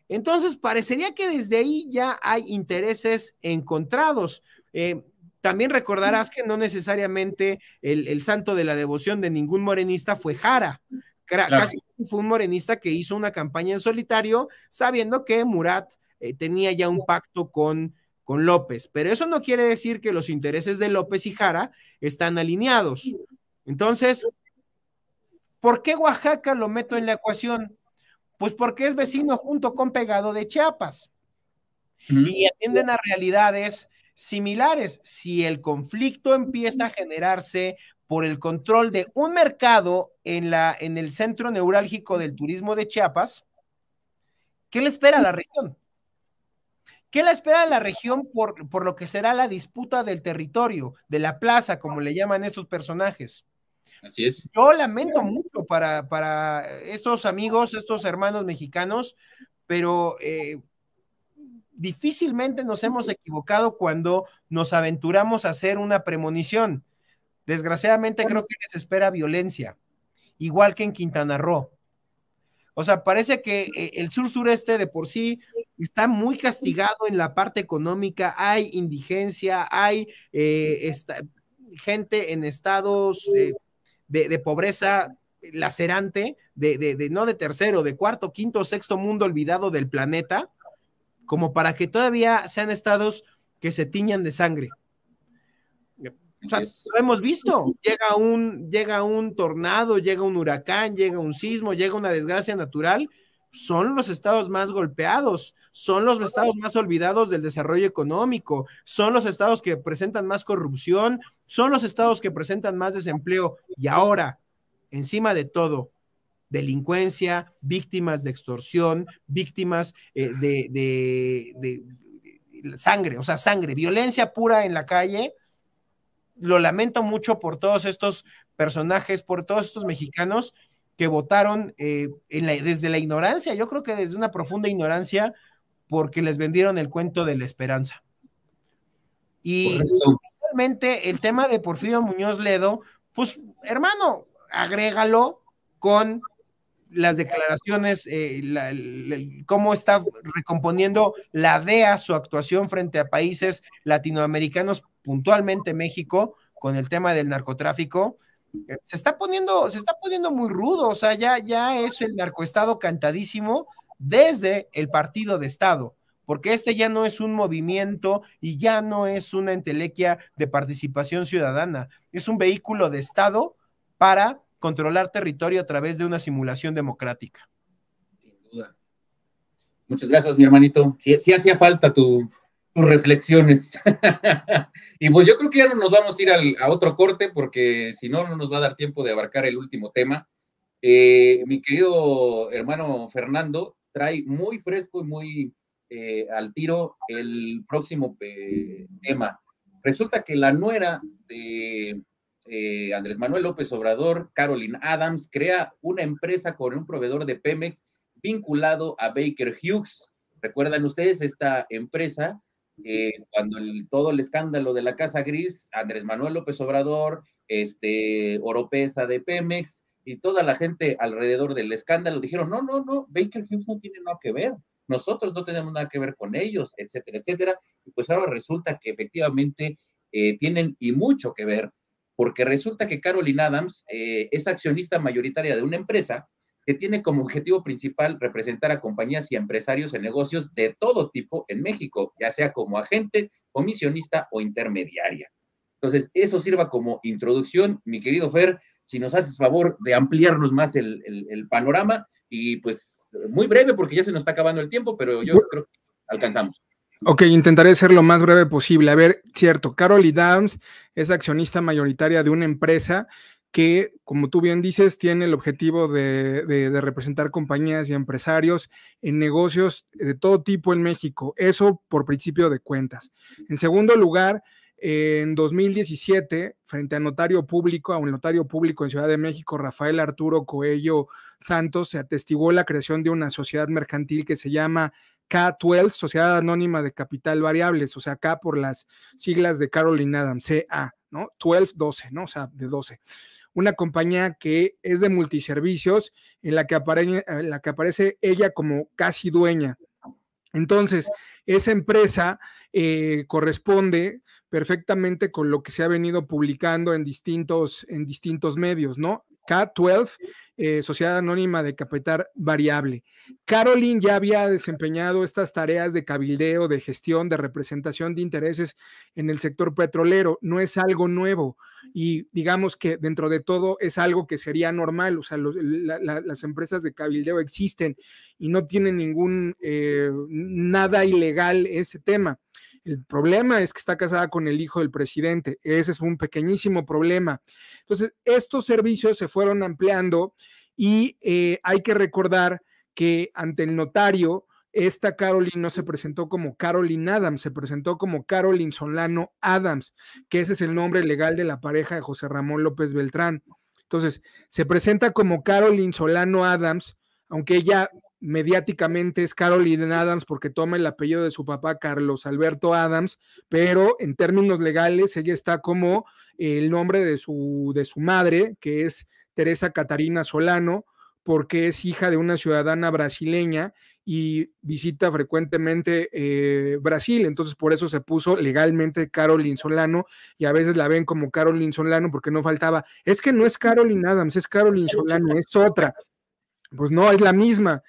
Entonces, parecería que desde ahí ya hay intereses encontrados. Eh, también recordarás que no necesariamente el, santo de la devoción de ningún morenista fue Jara. Casi fue un morenista que hizo una campaña en solitario, sabiendo que Murat eh, tenía ya un pacto con, con López. Pero eso no quiere decir que los intereses de López y Jara están alineados. Entonces, ¿por qué Oaxaca lo meto en la ecuación? Pues porque es vecino junto con pegado de Chiapas. Y atienden a realidades similares. Si el conflicto empieza a generarse por el control de un mercado en, la, en el centro neurálgico del turismo de Chiapas, ¿qué le espera a la región? ¿Qué le espera a la región por, por lo que será la disputa del territorio, de la plaza, como le llaman estos personajes? Así es. Yo lamento mucho para, para estos amigos, estos hermanos mexicanos, pero eh, difícilmente nos hemos equivocado cuando nos aventuramos a hacer una premonición. Desgraciadamente creo que les espera violencia, igual que en Quintana Roo. O sea, parece que eh, el sur sureste de por sí está muy castigado en la parte económica, hay indigencia, hay eh, gente en estados eh, de, pobreza lacerante, de, de, no de tercero, de cuarto, quinto, sexto mundo olvidado del planeta como para que todavía sean estados que se tiñan de sangre. lo hemos visto. Llega un, llega un tornado, llega un huracán, llega un sismo, llega una desgracia natural. Son los estados más golpeados, son los estados más olvidados del desarrollo económico, son los estados que presentan más corrupción, son los estados que presentan más desempleo. Y ahora, encima de todo, delincuencia, víctimas de extorsión, víctimas eh, de, sangre, o sea, sangre, violencia pura en la calle. Lo lamento mucho por todos estos personajes, por todos estos mexicanos que votaron eh, desde la ignorancia, yo creo que desde una profunda ignorancia, porque les vendieron el cuento de la esperanza. Y realmente el tema de Porfirio Muñoz Ledo, pues hermano, agrégalo con las declaraciones, eh, cómo está recomponiendo la DEA su actuación frente a países latinoamericanos, puntualmente México, con el tema del narcotráfico. Eh, se está poniendo, se está poniendo muy rudo, o sea, ya, ya es el narcoestado cantadísimo desde el partido de Estado, porque este ya no es un movimiento y ya no es una entelequia de participación ciudadana, es un vehículo de Estado para controlar territorio a través de una simulación democrática. Sin duda. Muchas gracias, mi hermanito. Sí, hacía falta tus reflexiones. y pues yo creo que ya no nos vamos a ir a otro corte porque si no, no nos va a dar tiempo de abarcar el último tema. Eh, mi querido hermano Fernando trae muy fresco y muy eh, al tiro el próximo eh, tema. Resulta que la nuera de eh, Andrés Manuel López Obrador, Carolyn Adams, crea una empresa con un proveedor de Pemex vinculado a Baker Hughes. ¿Recuerdan ustedes esta empresa? Eh, cuando todo el escándalo de la Casa Gris, Andrés Manuel López Obrador, este, Oropesa de Pemex y toda la gente alrededor del escándalo dijeron, no, no, no, Baker Hughes no tiene nada que ver, nosotros no tenemos nada que ver con ellos, etcétera, etcétera. Y pues ahora resulta que efectivamente eh, tienen y mucho que ver porque resulta que Caroline Adams eh, es accionista mayoritaria de una empresa que tiene como objetivo principal representar a compañías y empresarios en negocios de todo tipo en México, ya sea como agente, comisionista o intermediaria. Entonces, eso sirva como introducción, mi querido Fer, si nos haces favor de ampliarnos más el, el panorama y pues muy breve porque ya se nos está acabando el tiempo, pero yo creo que alcanzamos. Ok, intentaré ser lo más breve posible. A ver, cierto, Carol Dams es accionista mayoritaria de una empresa que, como tú bien dices, tiene el objetivo de, de, representar compañías y empresarios en negocios de todo tipo en México. Eso por principio de cuentas. En segundo lugar, en 2017, frente a notario público, a un notario público en Ciudad de México, Rafael Arturo Coello Santos, se atestiguó la creación de una sociedad mercantil que se llama K12, Sociedad Anónima de Capital Variables, o sea, K por las siglas de Caroline Adams, CA, ¿no? 12, 12, ¿no? O sea, de 12. Una compañía que es de multiservicios, en la que, aparece, la que aparece ella como casi dueña. Entonces, esa empresa eh, corresponde perfectamente con lo que se ha venido publicando en distintos, en distintos medios, ¿no? K12, eh, Sociedad Anónima de Capital Variable. Caroline ya había desempeñado estas tareas de cabildeo, de gestión, de representación de intereses en el sector petrolero. No es algo nuevo y digamos que dentro de todo es algo que sería normal. O sea, las empresas de cabildeo existen y no tienen ningún, eh, nada ilegal ese tema. El problema es que está casada con el hijo del presidente. Ese es un pequeñísimo problema. Entonces, estos servicios se fueron ampliando y eh, hay que recordar que ante el notario, esta Caroline no se presentó como Caroline Adams, se presentó como Caroline Solano Adams, que ese es el nombre legal de la pareja de José Ramón López Beltrán. Entonces, se presenta como Caroline Solano Adams, aunque ella mediáticamente es Caroline Adams porque toma el apellido de su papá Carlos Alberto Adams, pero en términos legales ella está como el nombre de su, de su madre, que es Teresa Catarina Solano, porque es hija de una ciudadana brasileña y visita frecuentemente eh, Brasil, entonces por eso se puso legalmente Caroline Solano y a veces la ven como Caroline Solano porque no faltaba, es que no es Caroline Adams, es Caroline Solano, es otra. Pues no, es la misma.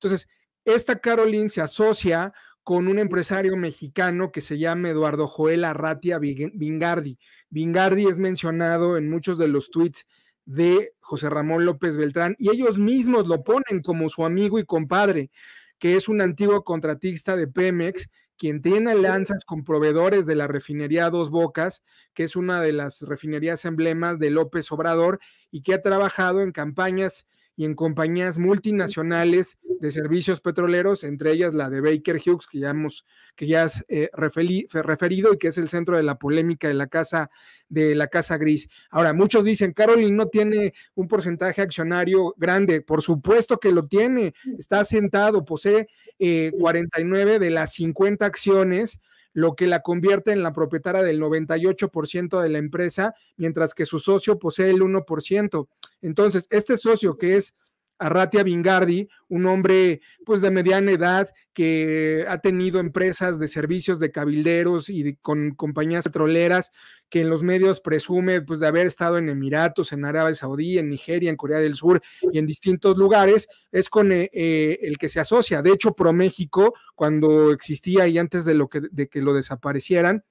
Entonces, esta Caroline se asocia con un empresario mexicano que se llama Eduardo Joel Arratia Vingardi. Vingardi es mencionado en muchos de los tweets de José Ramón López Beltrán y ellos mismos lo ponen como su amigo y compadre, que es un antiguo contratista de Pemex, quien tiene alianzas con proveedores de la refinería Dos Bocas, que es una de las refinerías emblemas de López Obrador y que ha trabajado en campañas y en compañías multinacionales de servicios petroleros, entre ellas la de Baker Hughes, que ya hemos que ya has, eh, referido y que es el centro de la polémica de la casa de la casa gris. Ahora, muchos dicen, Caroline no tiene un porcentaje accionario grande. Por supuesto que lo tiene. Está sentado, posee 49 eh, de las 50 acciones lo que la convierte en la propietaria del 98% de la empresa, mientras que su socio posee el 1%. Entonces, este socio que es Arratia Vingardi, un hombre pues de mediana edad que ha tenido empresas de servicios de cabilderos y con compañías petroleras que en los medios presume pues de haber estado en Emiratos, en Arabia Saudí, en Nigeria, en Corea del Sur y en distintos lugares, es con eh, eh, el que se asocia. De hecho, ProMéxico, cuando existía y antes de, lo que, de que lo desaparecieran,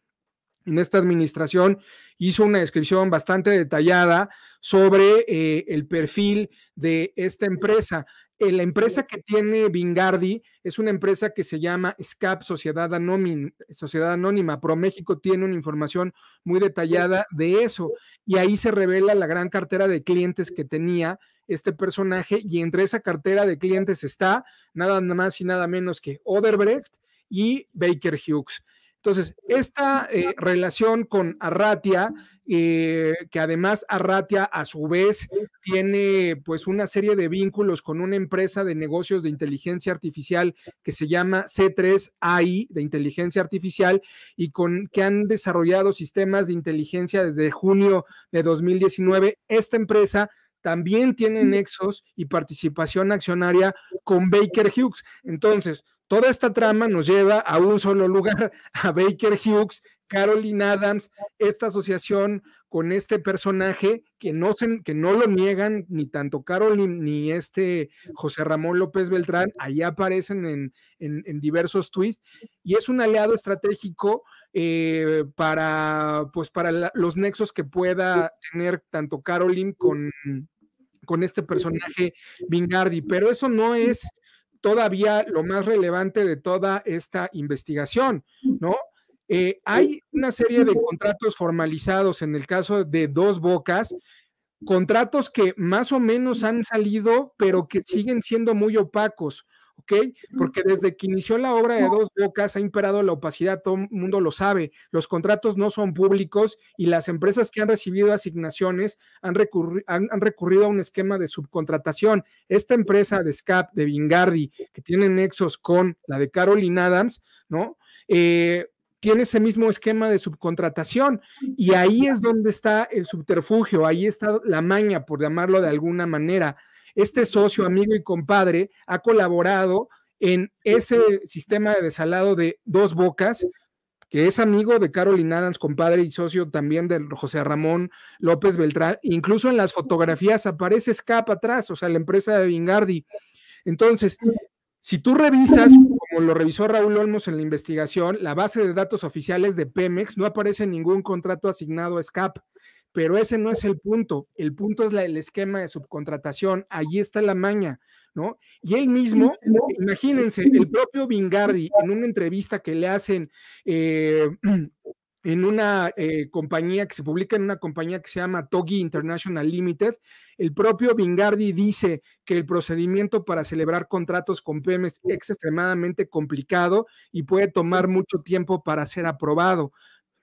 en esta administración hizo una descripción bastante detallada sobre eh, el perfil de esta empresa. Eh, la empresa que tiene Vingardi es una empresa que se llama SCAP, Sociedad, Anónima, Sociedad Anónima. ProMéxico tiene una información muy detallada de eso y ahí se revela la gran cartera de clientes que tenía este personaje y entre esa cartera de clientes está nada más y nada menos que Oderbrecht y Baker Hughes. Entonces, esta eh, relación con Arratia, eh, que además Arratia a su vez tiene pues una serie de vínculos con una empresa de negocios de inteligencia artificial que se llama C3AI de inteligencia artificial y con que han desarrollado sistemas de inteligencia desde junio de 2019. Esta empresa también tiene nexos y participación accionaria con Baker Hughes. Entonces, Toda esta trama nos lleva a un solo lugar, a Baker Hughes, Caroline Adams, esta asociación con este personaje que no, que no lo niegan ni tanto Caroline ni este José Ramón López Beltrán, ahí aparecen en, diversos tweets y es un aliado estratégico eh, para, pues para los nexos que pueda tener tanto Caroline con, con este personaje Bingardi, pero eso no es todavía lo más relevante de toda esta investigación, ¿no? Eh, hay una serie de contratos formalizados en el caso de dos bocas, contratos que más o menos han salido, pero que siguen siendo muy opacos. ¿ok? Porque desde que inició la obra de Dos Bocas ha imperado la opacidad, todo el mundo lo sabe, los contratos no son públicos y las empresas que han recibido asignaciones han, han, recurrido a un esquema de subcontratación. Esta empresa de SCAP, de Vingardi, que tiene nexos con la de Caroline Adams, ¿no? Eh, tiene ese mismo esquema de subcontratación y ahí es donde está el subterfugio, ahí está la maña, por llamarlo de alguna manera. Este socio, amigo y compadre ha colaborado en ese sistema de desalado de dos bocas, que es amigo de Carolyn Adams, compadre y socio también de José Ramón López Beltrán. Incluso en las fotografías aparece Scap atrás, o sea, la empresa de Vingardi. Entonces, si tú revisas, como lo revisó Raúl Olmos en la investigación, la base de datos oficiales de Pemex no aparece ningún contrato asignado a SCAP pero ese no es el punto. El punto es el esquema de subcontratación. Allí está la maña, ¿no? Y él mismo, imagínense, el propio Vingardi, en una entrevista que le hacen eh, en una eh, compañía que se publica en una compañía que se llama Togi International Limited, el propio Vingardi dice que el procedimiento para celebrar contratos con PEMES es extremadamente complicado y puede tomar mucho tiempo para ser aprobado.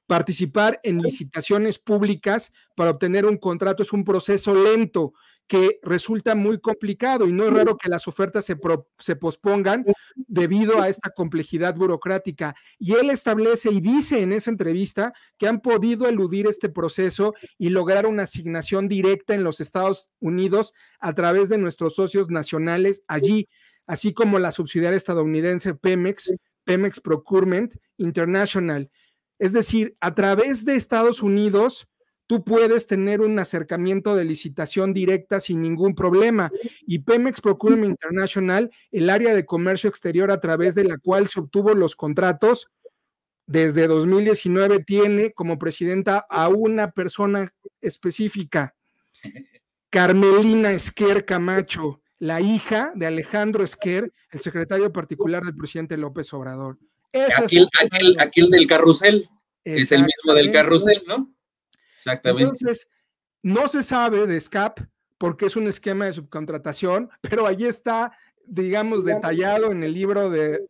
Participar en licitaciones públicas para obtener un contrato es un proceso lento que resulta muy complicado y no es raro que las ofertas se, pospongan debido a esta complejidad burocrática. Y él establece y dice en esa entrevista que han podido eludir este proceso y lograr una asignación directa en los Estados Unidos a través de nuestros socios nacionales allí, así como la subsidiaria estadounidense Pemex, Pemex Procurement International es decir, a través de Estados Unidos, tú puedes tener un acercamiento de licitación directa sin ningún problema. Y Pemex Procurement International, el área de comercio exterior a través de la cual se obtuvo los contratos, desde 2019 tiene como presidenta a una persona específica, Carmelina Esquer Camacho, la hija de Alejandro Esquer, el secretario particular del presidente López Obrador. Aquel, aquel, del carrusel, es el mismo del carrusel, ¿no? Exactamente. Entonces, no se sabe de SCAP porque es un esquema de subcontratación, pero allí está, digamos, detallado en el libro de,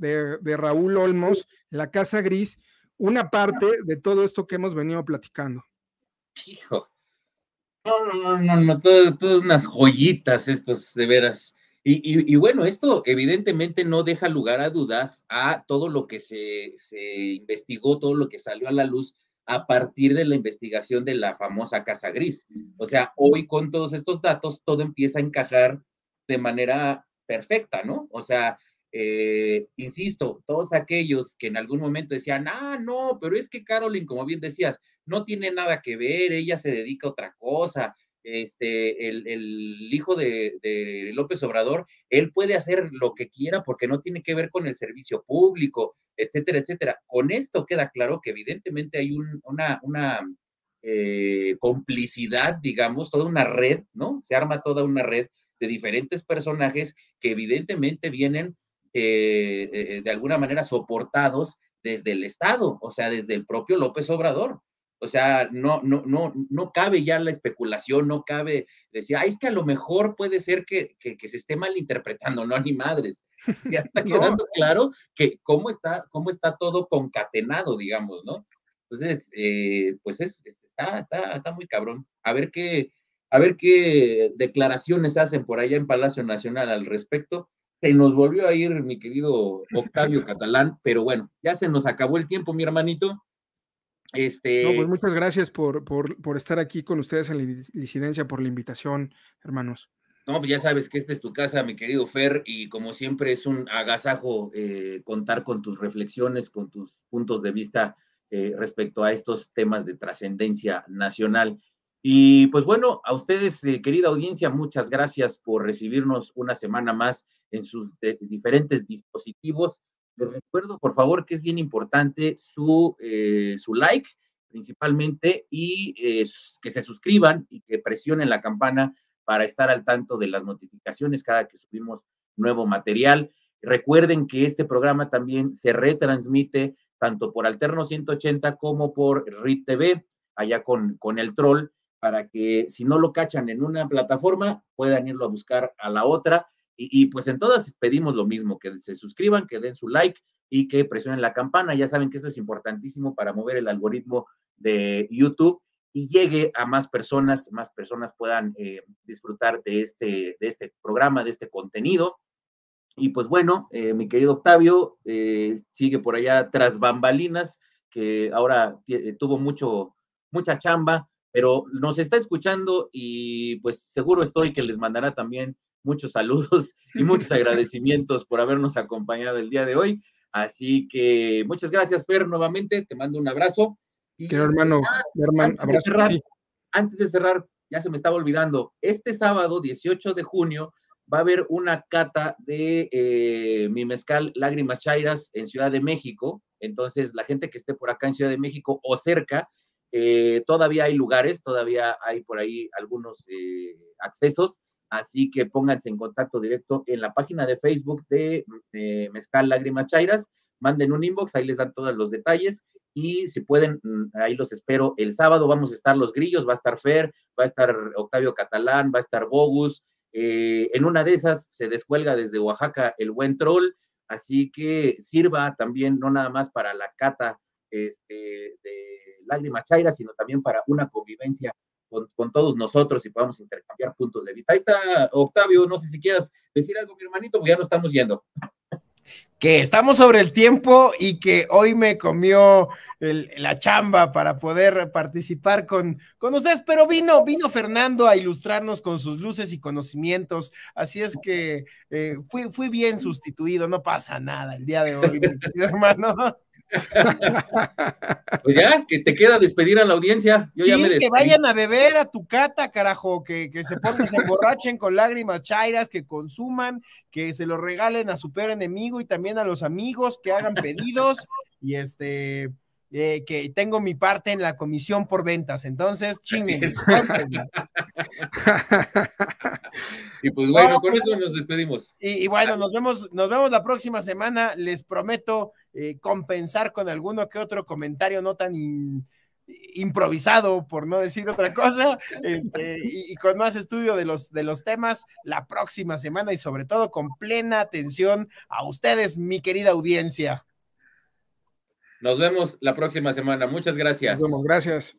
Raúl Olmos, La Casa Gris, una parte de todo esto que hemos venido platicando. Hijo. No, no, no, no, no, todas unas joyitas estos, de veras. Y, bueno, esto evidentemente no deja lugar a dudas a todo lo que se, investigó, todo lo que salió a la luz a partir de la investigación de la famosa Casa Gris. O sea, hoy con todos estos datos, todo empieza a encajar de manera perfecta, ¿no? O sea, eh, insisto, todos aquellos que en algún momento decían, ah, no, pero es que Carolyn, como bien decías, no tiene nada que ver, ella se dedica a otra cosa, este, el, hijo de, López Obrador, él puede hacer lo que quiera porque no tiene que ver con el servicio público, etcétera, etcétera. Con esto queda claro que evidentemente hay una, una eh, complicidad, digamos, toda una red, ¿no? Se arma toda una red de diferentes personajes que evidentemente vienen eh, eh, de alguna manera soportados desde el Estado, o sea, desde el propio López Obrador. O sea, no, no, no, no cabe ya la especulación, no cabe decir, ay, es que a lo mejor puede ser que, se esté malinterpretando, no, ni madres. Ya está quedando claro que cómo está, cómo está todo concatenado, digamos, ¿no? Entonces, eh, pues está, está, está muy cabrón. A ver qué, a ver qué declaraciones hacen por allá en Palacio Nacional al respecto. Se nos volvió a ir mi querido Octavio Catalán, pero bueno, ya se nos acabó el tiempo, mi hermanito. Este no, pues muchas gracias por, por, por, estar aquí con ustedes en la disidencia, por la invitación, hermanos. No, pues ya sabes que esta es tu casa, mi querido Fer, y como siempre es un agasajo eh, contar con tus reflexiones, con tus puntos de vista eh, respecto a estos temas de trascendencia nacional. Y pues bueno, a ustedes, eh, querida audiencia, muchas gracias por recibirnos una semana más en sus diferentes dispositivos. Les recuerdo, por favor, que es bien importante su, eh, su like principalmente y eh, que se suscriban y que presionen la campana para estar al tanto de las notificaciones cada que subimos nuevo material. Recuerden que este programa también se retransmite tanto por Alterno 180 como por RIT TV, allá con, con el troll, para que si no lo cachan en una plataforma, puedan irlo a buscar a la otra y, pues en todas pedimos lo mismo, que se suscriban, que den su like y que presionen la campana. Ya saben que esto es importantísimo para mover el algoritmo de YouTube y llegue a más personas, más personas puedan eh, disfrutar de este, de este programa, de este contenido. Y pues bueno, eh, mi querido Octavio eh, sigue por allá tras bambalinas, que ahora tuvo mucho, mucha chamba, pero nos está escuchando y pues seguro estoy que les mandará también muchos saludos y muchos agradecimientos por habernos acompañado el día de hoy. Así que muchas gracias, Fer, nuevamente. Te mando un abrazo. Y, hermano, hermano antes, de cerrar, antes de cerrar, ya se me estaba olvidando, este sábado 18 de junio va a haber una cata de eh, mi mezcal Lágrimas Chairas en Ciudad de México. Entonces, la gente que esté por acá en Ciudad de México o cerca, eh, todavía hay lugares, todavía hay por ahí algunos eh, accesos. Así que pónganse en contacto directo en la página de Facebook de eh, Mezcal Lágrimas Chairas. Manden un inbox, ahí les dan todos los detalles. Y si pueden, mm, ahí los espero el sábado. Vamos a estar los grillos, va a estar Fer, va a estar Octavio Catalán, va a estar Bogus. Eh, en una de esas se descuelga desde Oaxaca el buen troll. Así que sirva también, no nada más para la cata este, de lágrimas chairas, sino también para una convivencia con, todos nosotros y podamos intercambiar puntos de vista. Ahí está, Octavio, no sé si quieras decir algo, mi hermanito, porque ya nos estamos yendo. Que estamos sobre el tiempo y que hoy me comió la chamba para poder participar con, con ustedes, pero vino, vino Fernando a ilustrarnos con sus luces y conocimientos, así es que eh, fui, fui bien sustituido, no pasa nada el día de hoy, hermano. Pues ya, que te queda despedir a la audiencia. que vayan a beber a tu cata, carajo, que, se pongan, se emborrachen con lágrimas chairas, que consuman, que se lo regalen a su peor enemigo y también a los amigos, que hagan pedidos y este, eh, que tengo mi parte en la comisión por ventas, entonces chinguen. y pues bueno, con pues, eso nos despedimos. Y, y bueno, nos vemos, nos vemos la próxima semana, les prometo eh, compensar con alguno que otro comentario no tan improvisado, por no decir otra cosa, este, y, con más estudio de los, de los temas la próxima semana y sobre todo con plena atención a ustedes, mi querida audiencia. Nos vemos la próxima semana. Muchas gracias. Nos vemos, gracias.